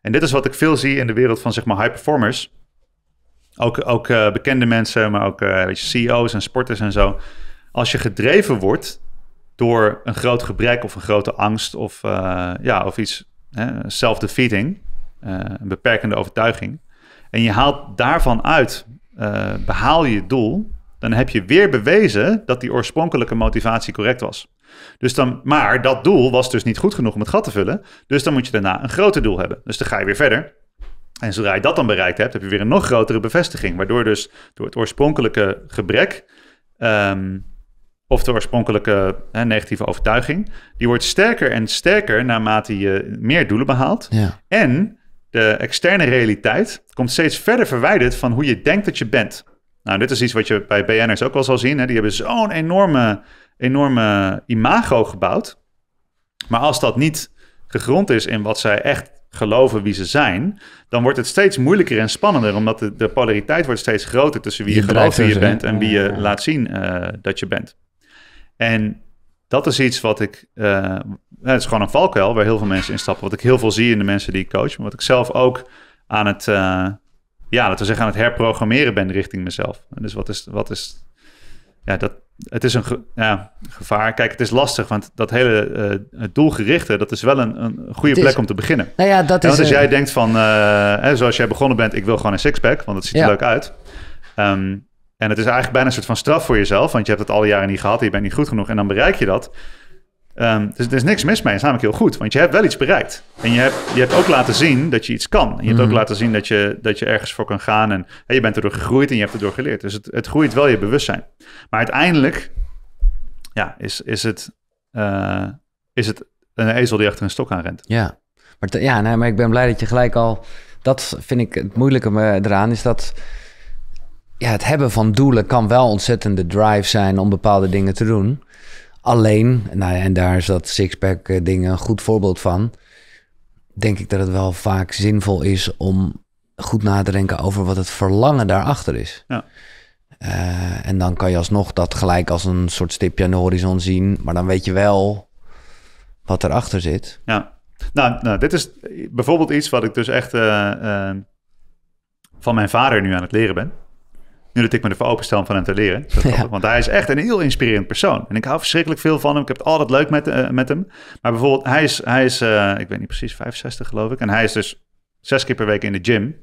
En dit is wat ik veel zie in de wereld van zeg maar high performers. Ook, ook eh, bekende mensen, maar ook eh, weet je, CEO's en sporters en zo. Als je gedreven wordt door een groot gebrek of een grote angst of, uh, ja, of iets, self-defeating, een beperkende overtuiging. En je haalt daarvan uit, behaal je doel, dan heb je weer bewezen dat die oorspronkelijke motivatie correct was. Dus dan, maar dat doel was dus niet goed genoeg om het gat te vullen. Dus dan moet je daarna een groter doel hebben. Dus dan ga je weer verder. En zodra je dat dan bereikt hebt, heb je weer een nog grotere bevestiging. Waardoor dus door het oorspronkelijke gebrek. Ehm, of de oorspronkelijke hè, negatieve overtuiging. Die wordt sterker en sterker naarmate je meer doelen behaalt. Ja. En de externe realiteit komt steeds verder verwijderd van hoe je denkt dat je bent. Nou, dit is iets wat je bij BN'ers ook wel zal zien. Hè? Die hebben zo'n enorme, enorme imago gebouwd. Maar als dat niet gegrond is in wat zij echt geloven wie ze zijn, dan wordt het steeds moeilijker en spannender, omdat de, polariteit wordt steeds groter tussen wie je, gelooft wie je bent en wie je laat zien eh, dat je bent. En dat is iets wat ik, uh, het is gewoon een valkuil waar heel veel mensen instappen, wat ik heel veel zie in de mensen die ik coach, maar wat ik zelf ook aan het, eh, ja, dat we zeggen, aan het herprogrammeren ben richting mezelf. En dus wat is, wat is, ja, dat, het is een ja, gevaar. Kijk, het is lastig, want dat hele uh, doelgerichte, dat is wel een, een goede plek om te beginnen. Nou ja, dat en is. Als jij denkt van, eh, hè, zoals jij begonnen bent, ik wil gewoon een sixpack, want dat ziet er leuk uit. Ehm, en het is eigenlijk bijna een soort van straf voor jezelf, want je hebt het al jaren niet gehad, je bent niet goed genoeg en dan bereik je dat. Ehm, dus er is niks mis mee, het is namelijk heel goed. Want je hebt wel iets bereikt. En je hebt, je hebt ook laten zien dat je iets kan. je hebt ook mhm. laten zien dat je, dat je ergens voor kan gaan. En, je bent erdoor gegroeid en je hebt erdoor geleerd. Dus het, het groeit wel je bewustzijn. Maar uiteindelijk ja, is, is, het, eh, is het een ezel die achter een stok aan rent. Ja, maar, ja, nee, maar ik ben blij dat je gelijk al... Dat vind ik het moeilijke eraan, is dat... Ja, het hebben van doelen kan wel ontzettende drive zijn om bepaalde dingen te doen. Alleen, nou ja, en daar is dat sixpack eh, ding een goed voorbeeld van. Denk ik dat het wel vaak zinvol is om goed na te denken over wat het verlangen daarachter is. Ja. Eh, en dan kan je alsnog dat gelijk als een soort stipje aan de horizon zien. Maar dan weet je wel wat erachter zit. Ja, nou, nou dit is bijvoorbeeld iets wat ik dus echt eh, van mijn vader nu aan het leren ben nu dat ik me ervoor openstel om van hem te leren. Want hij is echt een heel inspirerend persoon. En ik hou verschrikkelijk veel van hem. Ik heb het altijd leuk met, eh, met hem. Maar bijvoorbeeld, hij is, hij is eh, ik weet niet precies, 65 geloof ik. En hij is dus zes keer per week in de gym.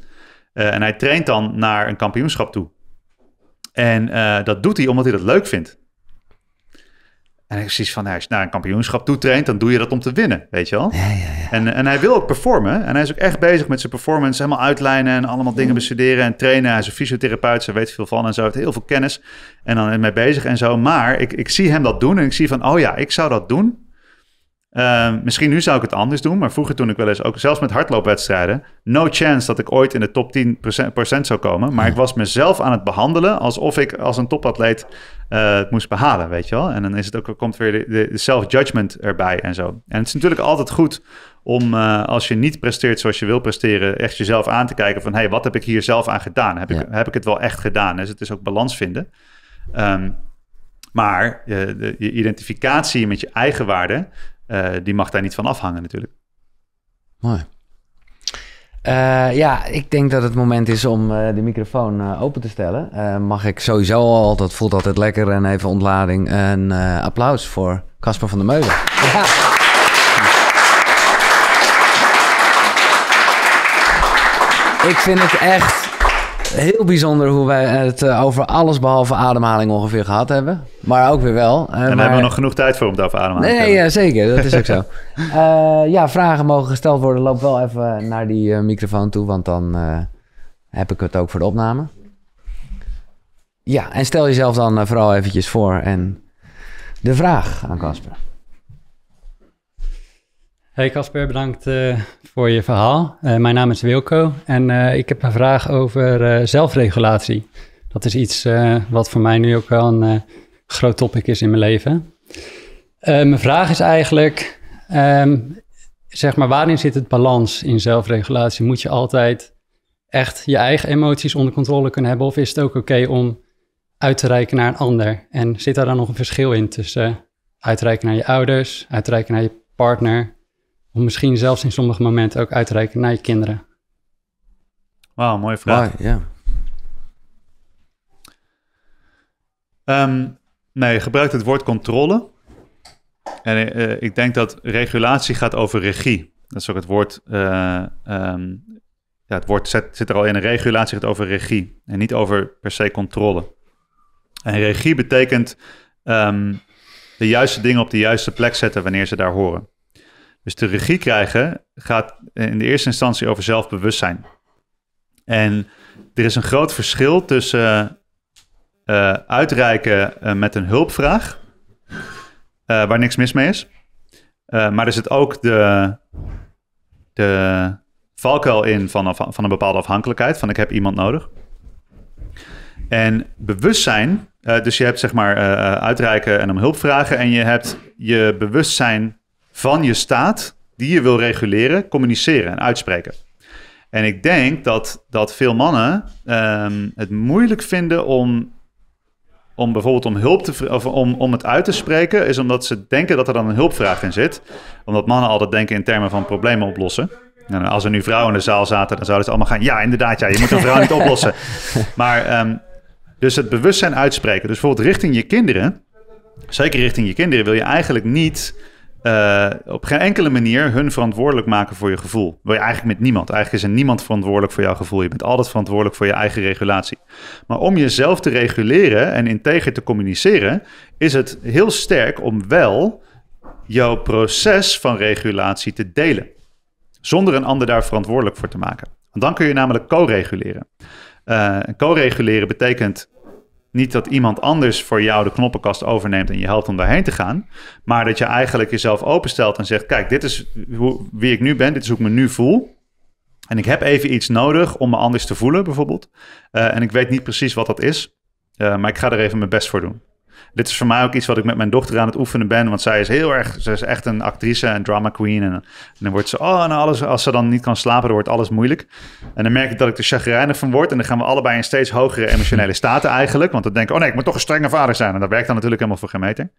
Eh, en hij traint dan naar een kampioenschap toe. En dat doet hij omdat hij dat leuk vindt. En hij precies van, als je naar een kampioenschap toetraint, dan doe je dat om te winnen, weet je wel? Ja, ja, ja. En, en hij wil ook performen. En hij is ook echt bezig met zijn performance, helemaal uitlijnen en allemaal dingen bestuderen en trainen. Hij is een fysiotherapeut, ze weet veel van en zo, heeft heel veel kennis. En dan is hij mee bezig en zo. Maar ik, ik zie hem dat doen en ik zie van, oh ja, ik zou dat doen Ehm, misschien nu zou ik het anders doen, maar vroeger toen ik wel eens ook, zelfs met hardloopwedstrijden, no chance dat ik ooit in de top 10% zou komen. Maar ik was mezelf aan het behandelen alsof ik als een topatleet eh, het moest behalen, weet je wel. En dan is het ook, komt weer de, self-judgment erbij en zo. En het is natuurlijk altijd goed om eh, als je niet presteert zoals je wil presteren, echt jezelf aan te kijken van, hé, hey, wat heb ik hier zelf aan gedaan? Heb, ik, heb ik het wel echt gedaan? Dus het is ook balans vinden. Ehm, maar je, eh, de, je identificatie met je eigen waarde, eh, die mag daar niet van afhangen natuurlijk. Mooi. Eh, ja, ik denk dat het moment is om eh, de microfoon open te stellen. mag ik sowieso al, dat voelt altijd lekker en even ontlading, een applaus voor Casper van der Meulen. Ik vind het echt Heel bijzonder hoe wij het eh, over alles behalve ademhaling ongeveer gehad hebben. Maar ook weer wel. en hebben we nog genoeg tijd voor om het over ademhaling nee, ja, zeker. Dat is ook zo. *laughs* Eh, ja, vragen mogen gesteld worden. Loop wel even naar die eh, microfoon toe, want dan heb ik het ook voor de opname. Ja, en stel jezelf dan vooral eventjes voor en de vraag aan Casper. Hey Casper, bedankt eh, voor je verhaal. Eh, mijn naam is Wilco en eh, ik heb een vraag over zelfregulatie. Dat is iets wat voor mij nu ook wel een groot topic is in mijn leven. mijn vraag is eigenlijk, ehm, zeg maar, waarin zit het balans in zelfregulatie? Moet je altijd echt je eigen emoties onder controle kunnen hebben of is het ook oké om uit te reiken naar een ander? En zit daar dan nog een verschil in tussen uitreiken naar je ouders, uitreiken naar je partner? Of misschien zelfs in sommige momenten ook uitreiken naar je kinderen. Wauw, mooie vraag. Wow, ja. Ehm, nee, gebruikt het woord controle. En eh, ik denk dat regulatie gaat over regie. Dat is ook het woord. Eh, ehm, ja, het woord zit, zit er al in. Regulatie gaat over regie. En niet over per se controle. En regie betekent ehm, de juiste dingen op de juiste plek zetten wanneer ze daar horen. Dus de regie krijgen gaat in de eerste instantie over zelfbewustzijn. En er is een groot verschil tussen uh, uitreiken eh, met een hulpvraag, uh, waar niks mis mee is. maar er zit ook de, de valkuil in van, van een bepaalde afhankelijkheid, van ik heb iemand nodig. En bewustzijn, dus je hebt zeg maar uitreiken en om hulp vragen en je hebt je bewustzijn van je staat die je wil reguleren, communiceren en uitspreken. En ik denk dat, dat veel mannen ehm, het moeilijk vinden om, om bijvoorbeeld om hulp te of om, om het uit te spreken, is omdat ze denken dat er dan een hulpvraag in zit. Omdat mannen altijd denken in termen van problemen oplossen. En nou, nou, als er nu vrouwen in de zaal zaten, dan zouden ze allemaal gaan. Ja, inderdaad, ja, je moet een vrouw niet oplossen. *laughs* Maar ehm, dus het bewustzijn uitspreken. Dus bijvoorbeeld richting je kinderen. Zeker richting je kinderen wil je eigenlijk niet eh, op geen enkele manier hun verantwoordelijk maken voor je gevoel. Wil je eigenlijk met niemand. Eigenlijk is er niemand verantwoordelijk voor jouw gevoel. Je bent altijd verantwoordelijk voor je eigen regulatie. Maar om jezelf te reguleren en integer te communiceren, is het heel sterk om wel jouw proces van regulatie te delen. Zonder een ander daar verantwoordelijk voor te maken. Want dan kun je namelijk co-reguleren. Eh, co-reguleren betekent niet dat iemand anders voor jou de knoppenkast overneemt en je helpt om daarheen te gaan. Maar dat je eigenlijk jezelf openstelt en zegt: Kijk, dit is hoe, wie ik nu ben, dit is hoe ik me nu voel. En ik heb even iets nodig om me anders te voelen, bijvoorbeeld. Eh, en ik weet niet precies wat dat is, eh, maar ik ga er even mijn best voor doen. Dit is voor mij ook iets wat ik met mijn dochter aan het oefenen ben. Want zij is heel erg, ze is echt een actrice en drama queen. En, dan wordt ze, oh, en nou, alles, als ze dan niet kan slapen, dan wordt alles moeilijk. En dan merk ik dat ik er chagrijnig van word. En dan gaan we allebei in steeds hogere emotionele *laughs* staten eigenlijk. Want dan denk ik, oh nee, ik moet toch een strenge vader zijn. En dat werkt dan natuurlijk helemaal voor geen meter.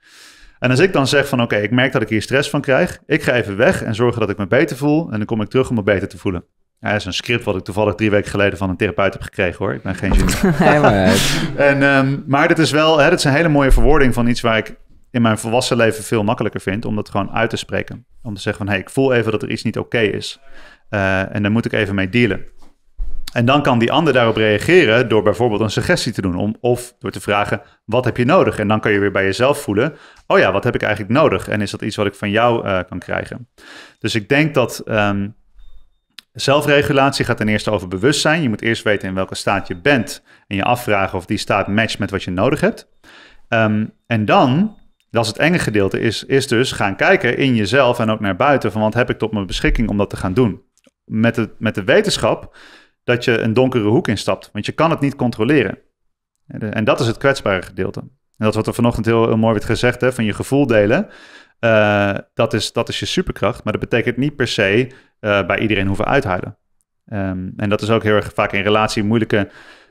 En als ik dan zeg van oké, ik merk dat ik hier stress van krijg. Ik ga even weg en zorgen dat ik me beter voel. En dan kom ik terug om me beter te voelen. Ja, is een script wat ik toevallig drie weken geleden van een therapeut heb gekregen hoor. Ik ben geen genie. *laughs* en, ehm, maar dit is wel, hè, is een hele mooie verwoording van iets waar ik in mijn volwassen leven veel makkelijker vind. Om dat gewoon uit te spreken. Om te zeggen van, hé, hey, ik voel even dat er iets niet oké is. Eh, en daar moet ik even mee dealen. En dan kan die ander daarop reageren door bijvoorbeeld een suggestie te doen. Om, of door te vragen, wat heb je nodig? En dan kan je weer bij jezelf voelen, oh ja, wat heb ik eigenlijk nodig? En is dat iets wat ik van jou eh, kan krijgen? Dus ik denk dat... Ehm, Zelfregulatie gaat ten eerste over bewustzijn. Je moet eerst weten in welke staat je bent en je afvragen of die staat matcht met wat je nodig hebt. Ehm, en dan, dat is het enge gedeelte, is, dus gaan kijken in jezelf en ook naar buiten van wat heb ik tot mijn beschikking om dat te gaan doen. Met de, met de wetenschap dat je een donkere hoek instapt, want je kan het niet controleren. En dat is het kwetsbare gedeelte. En dat is wat er vanochtend heel, heel mooi werd gezegd, hè, van je gevoel delen. Eh, dat, is, dat is je superkracht, maar dat betekent niet per se eh, bij iedereen hoeven uithuilen. Ehm, en dat is ook heel erg vaak in relatie moeilijke,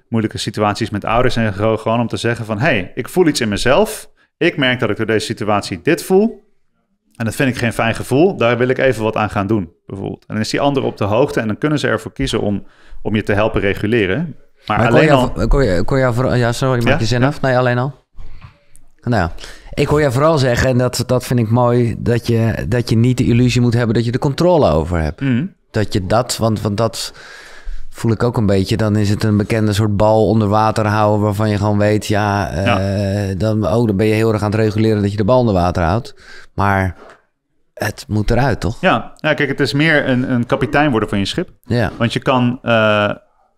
moeilijke situaties met ouders. En gewoon om te zeggen van, hé, hey, ik voel iets in mezelf. Ik merk dat ik door deze situatie dit voel. En dat vind ik geen fijn gevoel. Daar wil ik even wat aan gaan doen, bijvoorbeeld. En dan is die ander op de hoogte en dan kunnen ze ervoor kiezen om, om je te helpen reguleren. Maar, maar alleen je, al... je, kon je, ja, sorry, maak je zin af? Nee, alleen al? Nou ja. Ik hoor je vooral zeggen, en dat, dat vind ik mooi, dat je, dat je niet de illusie moet hebben dat je de controle over hebt. Mm. Dat je dat, want, want dat voel ik ook een beetje. Dan is het een bekende soort bal onder water houden waarvan je gewoon weet, eh, ja, dan, oh, dan ben je heel erg aan het reguleren dat je de bal onder water houdt. Maar het moet eruit, toch? Ja, ja kijk, het is meer een, een kapitein worden van je schip. Ja. Want je kan eh,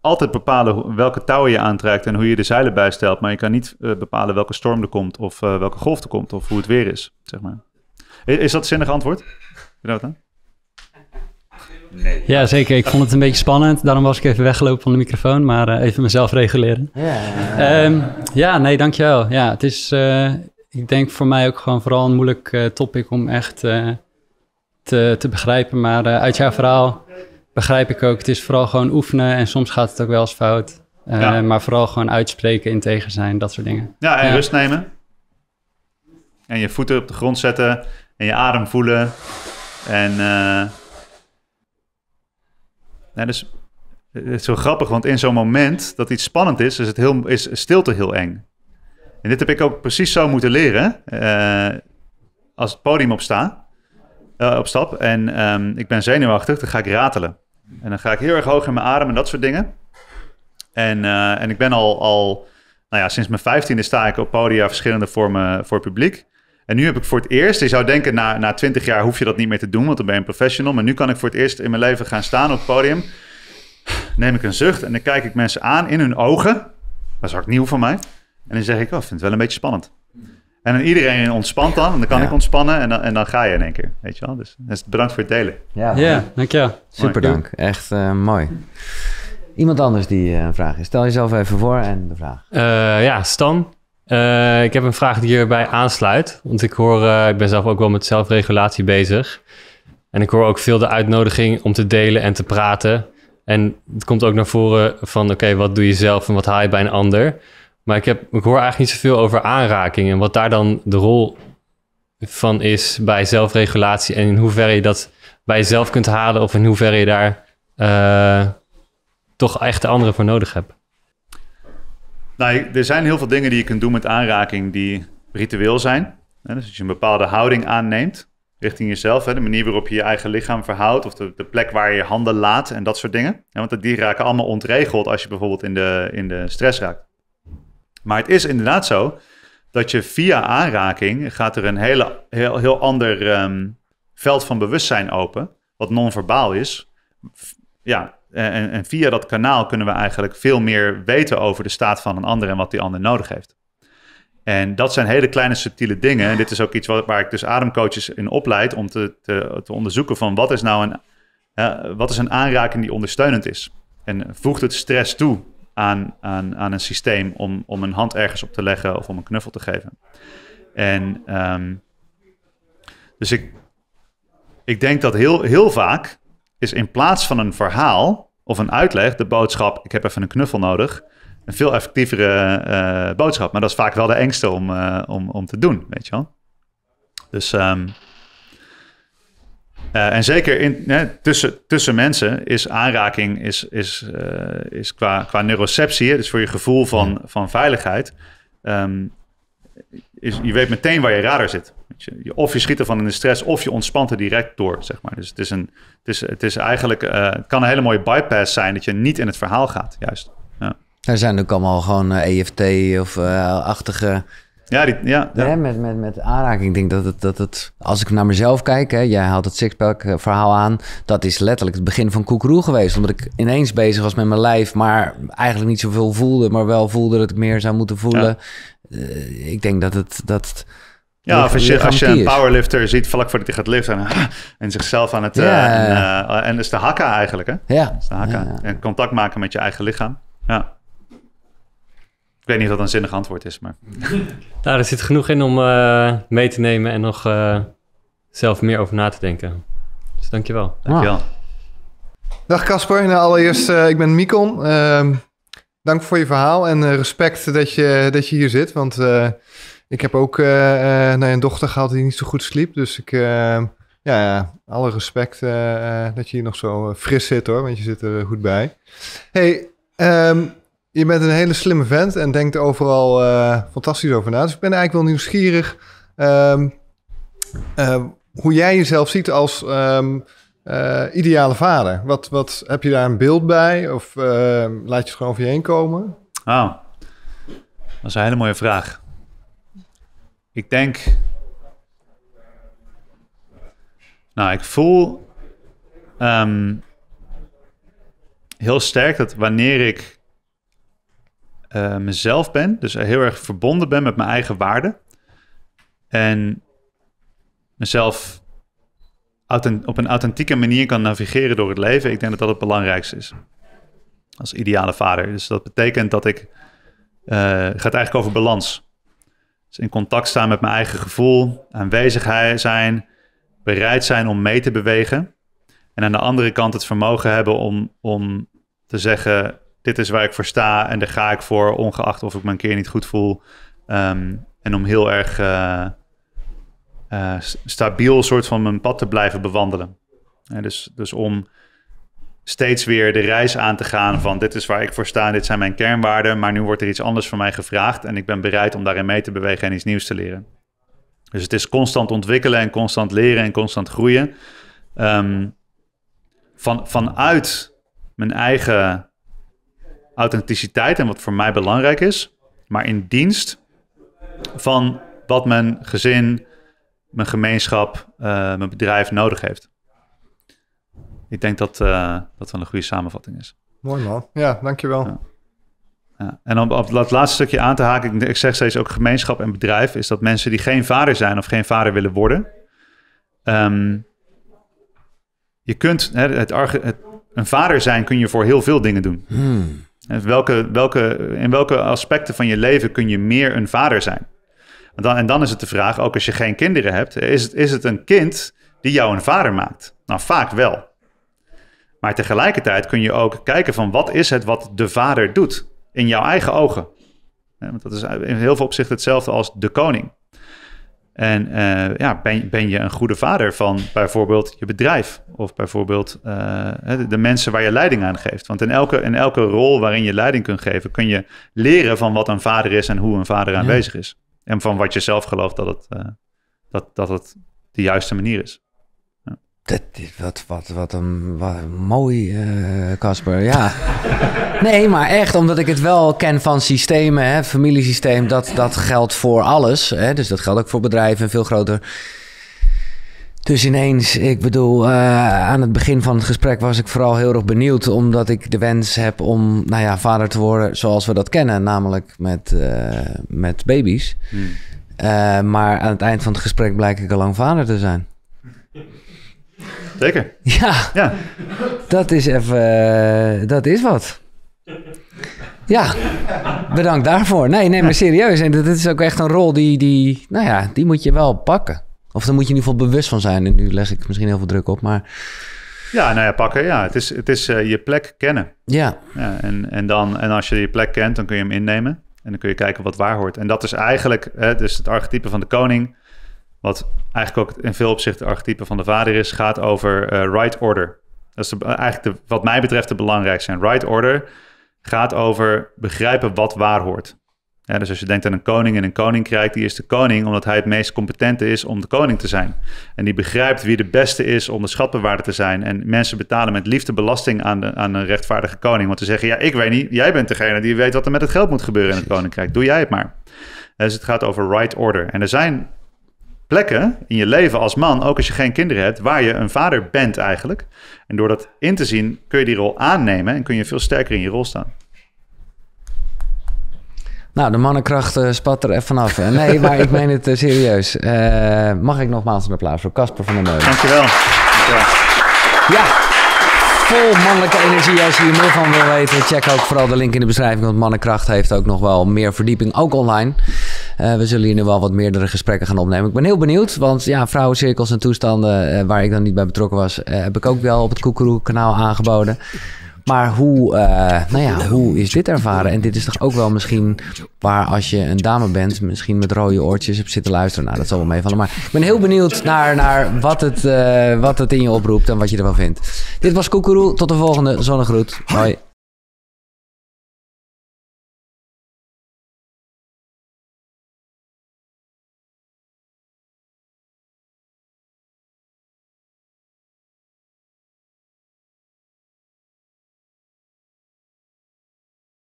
altijd bepalen welke touwen je aantrekt en hoe je de zeilen bijstelt. Maar je kan niet eh, bepalen welke storm er komt of eh, welke golf er komt of hoe het weer is, zeg maar. Is, dat een zinnig antwoord? Nee. Ja, zeker. Ik vond het een beetje spannend. Daarom was ik even weggelopen van de microfoon, maar eh, even mezelf reguleren. Ja. Ehm, ja, nee, dankjewel. Ja, het is, ik denk voor mij ook gewoon vooral een moeilijk topic om echt te, te begrijpen. Maar uit jouw verhaal begrijp ik ook. Het is vooral gewoon oefenen en soms gaat het ook wel eens fout. Eh, maar vooral gewoon uitspreken, tegen zijn, dat soort dingen. Ja, en rust nemen. En je voeten op de grond zetten. En je adem voelen. En. Uh... dus het is zo grappig, want in zo'n moment dat iets spannend is, is, het heel, is stilte heel eng. En dit heb ik ook precies zo moeten leren eh, als het podium op stap en ehm, ik ben zenuwachtig, dan ga ik ratelen. En dan ga ik heel erg hoog in mijn adem en dat soort dingen. En, eh, en ik ben al, al nou ja, sinds mijn vijftiende sta ik op podia verschillende vormen voor publiek. En nu heb ik voor het eerst, je zou denken na, na 20 jaar hoef je dat niet meer te doen, want dan ben je een professional. Maar nu kan ik voor het eerst in mijn leven gaan staan op het podium. Neem ik een zucht en dan kijk ik mensen aan in hun ogen. Dat is ook nieuw voor mij. En dan zeg ik, oh, ik vind het wel een beetje spannend. En dan iedereen ontspant dan. En dan kan ik ontspannen. En dan, en dan ga je in één keer. Weet je wel? Dus, dus bedankt voor het delen. Ja, ja dankjewel. Super dank. Echt eh, mooi. Iemand anders die eh, een vraag heeft. Stel jezelf even voor en de vraag. Eh, ja, Stan. ik heb een vraag die hierbij aansluit. Want ik hoor, ik ben zelf ook wel met zelfregulatie bezig. En ik hoor ook veel de uitnodiging om te delen en te praten. En het komt ook naar voren van, oké, wat doe je zelf en wat haal je bij een ander? Maar ik, heb, ik hoor eigenlijk niet zoveel over aanraking en wat daar dan de rol van is bij zelfregulatie en in hoeverre je dat bij jezelf kunt halen of in hoeverre je daar eh, toch echt de anderen voor nodig hebt. Nou, er zijn heel veel dingen die je kunt doen met aanraking die ritueel zijn. dus als je een bepaalde houding aanneemt richting jezelf, de manier waarop je je eigen lichaam verhoudt of de, plek waar je je handen laat en dat soort dingen. want die raken allemaal ontregeld als je bijvoorbeeld in de, in de stress raakt. Maar het is inderdaad zo dat je via aanraking gaat er een hele, heel, heel ander ehm, veld van bewustzijn open, wat non-verbaal is. Ja, en, en, via dat kanaal kunnen we eigenlijk veel meer weten over de staat van een ander en wat die ander nodig heeft. En dat zijn hele kleine subtiele dingen. En dit is ook iets waar, waar ik dus ademcoaches in opleid om te, te, te onderzoeken van wat is nou een, eh, wat is een aanraking die ondersteunend is. En voegt het stress toe? aan, aan, aan een systeem om, om een hand ergens op te leggen of om een knuffel te geven. En um, dus ik, ik denk dat heel, heel vaak is in plaats van een verhaal of een uitleg de boodschap: ik heb even een knuffel nodig. Een veel effectievere eh, boodschap. Maar dat is vaak wel de engste om, eh, om, om te doen, weet je wel. Dus ehm, eh, en zeker in, tussen, tussen mensen is aanraking is, is, eh, is qua, qua neuroceptie, dus voor je gevoel van, mm. van veiligheid, ehm, is, je weet meteen waar je radar zit. Je, of je schiet ervan in de stress, of je ontspant er direct door, zeg maar. Dus het is, een, het is, het is eigenlijk, eh, kan een hele mooie bypass zijn dat je niet in het verhaal gaat, juist. Ja. Er zijn ook allemaal gewoon EFT e of achtige ja, ja, ja. met, met, met aanraking. Ik denk dat het, dat het, als ik naar mezelf kijk, hè, jij haalt het sixpack eh, verhaal aan. Dat is letterlijk het begin van koekeroe geweest. Omdat ik ineens bezig was met mijn lijf, maar eigenlijk niet zoveel voelde. Maar wel voelde dat ik meer zou moeten voelen. Eh, ik denk dat het... Dat, ja, als je, als je een powerlifter ziet vlak voordat hij gaat liften en, *laughs* zichzelf aan het... Eh, en, is en, dus de hakka eigenlijk, hè? Ja. En contact maken met je eigen lichaam. Ja. Ik weet niet of dat een zinnig antwoord is, maar... nou, *laughs* er zit genoeg in om eh, mee te nemen en nog eh, zelf meer over na te denken. Dus dankjewel. Dankjewel. wel. Ah. Dag Casper. Nou, allereerst, uh, ik ben Mikon. Ehm, dank voor je verhaal en respect dat je, dat je hier zit. Want ik heb ook naar een dochter gehad die niet zo goed sliep. Dus ik... Ehm, ja, alle respect dat je hier nog zo fris zit hoor, want je zit er goed bij. hey, um, je bent een hele slimme vent en denkt overal eh, fantastisch over na. Dus ik ben eigenlijk wel nieuwsgierig ehm, eh, hoe jij jezelf ziet als ehm, eh, ideale vader. Wat, wat heb je daar een beeld bij of ehm, laat je het gewoon voor je heen komen? Ah, dat is een hele mooie vraag. Ik denk. Nou, ik voel heel sterk dat wanneer ik uh, mezelf ben. Dus heel erg verbonden ben met mijn eigen waarden. En mezelf op een authentieke manier kan navigeren door het leven. Ik denk dat dat het belangrijkste is. Als ideale vader. Dus dat betekent dat ik. Eh, het gaat eigenlijk over balans. Dus in contact staan met mijn eigen gevoel, aanwezig zijn, bereid zijn om mee te bewegen. En aan de andere kant het vermogen hebben om, om te zeggen: dit is waar ik voor sta en daar ga ik voor, ongeacht of ik me een keer niet goed voel. Ehm, en om heel erg uh, uh, stabiel soort van mijn pad te blijven bewandelen. dus, dus om steeds weer de reis aan te gaan van dit is waar ik voor sta, dit zijn mijn kernwaarden, maar nu wordt er iets anders van mij gevraagd en ik ben bereid om daarin mee te bewegen en iets nieuws te leren. Dus het is constant ontwikkelen en constant leren en constant groeien. Ehm, van, vanuit mijn eigen authenticiteit en wat voor mij belangrijk is, maar in dienst van wat mijn gezin, mijn gemeenschap, eh, mijn bedrijf nodig heeft. Ik denk dat eh, dat wel een goede samenvatting is. Mooi man. Ja, dankjewel. Ja. En om op het laatste stukje aan te haken, ik zeg steeds ook gemeenschap en bedrijf, is dat mensen die geen vader zijn of geen vader willen worden, ehm, je kunt, hè, het, een vader zijn kun je voor heel veel dingen doen. Hmm. Welke, welke, in welke aspecten van je leven kun je meer een vader zijn? En dan, en dan is het de vraag, ook als je geen kinderen hebt, is het, is het een kind die jou een vader maakt? Nou, vaak wel. Maar tegelijkertijd kun je ook kijken van wat is het wat de vader doet in jouw eigen ogen? want dat is in heel veel opzichten hetzelfde als de koning. En eh, ja, ben, ben, je een goede vader van bijvoorbeeld je bedrijf of bijvoorbeeld eh, de, mensen waar je leiding aan geeft? Want in elke, in elke rol waarin je leiding kunt geven, kun je leren van wat een vader is en hoe een vader aanwezig is. En van wat je zelf gelooft dat het, uh, dat, dat het de juiste manier is. Dat wat, wat, wat een, mooi, eh, Casper. ja. *laughs* nee, maar echt, omdat ik het wel ken van systemen. Hè, familiesysteem, dat, dat geldt voor alles. Hè, dus dat geldt ook voor bedrijven veel groter. Dus ineens, ik bedoel, eh, aan het begin van het gesprek was ik vooral heel erg benieuwd. Omdat ik de wens heb om, nou ja, vader te worden zoals we dat kennen. Namelijk met, eh, met baby's. Hmm. maar aan het eind van het gesprek blijk ik al lang vader te zijn. *laughs* Zeker. Ja. ja. Dat is even. Eh, dat is wat. Ja, bedankt daarvoor. Nee, nee, maar serieus. En dat is ook echt een rol die, die, nou ja, die moet je wel pakken. Of daar moet je in ieder geval bewust van zijn. En nu leg ik misschien heel veel druk op, maar... Ja, nou ja, pakken. Ja, het is, het is eh, je plek kennen. Ja. ja en, en, dan, en als je je plek kent, dan kun je hem innemen. En dan kun je kijken wat waar hoort. En dat is eigenlijk, hè, dus het archetype van de koning wat eigenlijk ook in veel opzichten de archetype van de vader is, gaat over eh, right order. Dat is eigenlijk wat mij betreft de belangrijkste. En right order gaat over begrijpen wat waar hoort. dus als je denkt aan een koning en een koninkrijk, die is de koning omdat hij het meest competente is om de koning te zijn. En die begrijpt wie de beste is om de schatbewaarder te zijn. En mensen betalen met liefde belasting aan, de, aan een rechtvaardige koning. Want ze zeggen, ja, ik weet niet, jij bent degene die weet wat er met het geld moet gebeuren in het koninkrijk. Doe jij het maar. Dus het gaat over right order. En er zijn plekken in je leven als man, ook als je geen kinderen hebt, waar je een vader bent eigenlijk. En door dat in te zien kun je die rol aannemen en kun je veel sterker in je rol staan. Nou, de mannenkracht eh, spat er even vanaf. Nee, *laughs* maar ik meen het eh, serieus. Eh, mag ik nogmaals een applaus voor Casper van der Meulen? Dankjewel. Dankjewel. Ja, vol mannelijke energie. Als je hier meer van wil weten, check ook vooral de link in de beschrijving. Want mannenkracht heeft ook nog wel meer verdieping, ook online. Eh, we zullen hier nu wel wat meerdere gesprekken gaan opnemen. Ik ben heel benieuwd, want ja, vrouwencirkels en toestanden eh, waar ik dan niet bij betrokken was, eh, heb ik ook wel op het Koekeroe kanaal aangeboden. Maar hoe, nou ja, hoe is dit ervaren? En dit is toch ook wel misschien waar als je een dame bent, misschien met rode oortjes hebt zitten luisteren. Nou, dat zal wel meevallen. Maar ik ben heel benieuwd naar, naar wat, het, wat het in je oproept en wat je ervan vindt. Dit was Koekeroe. Tot de volgende. Zonnegroet. Hoi.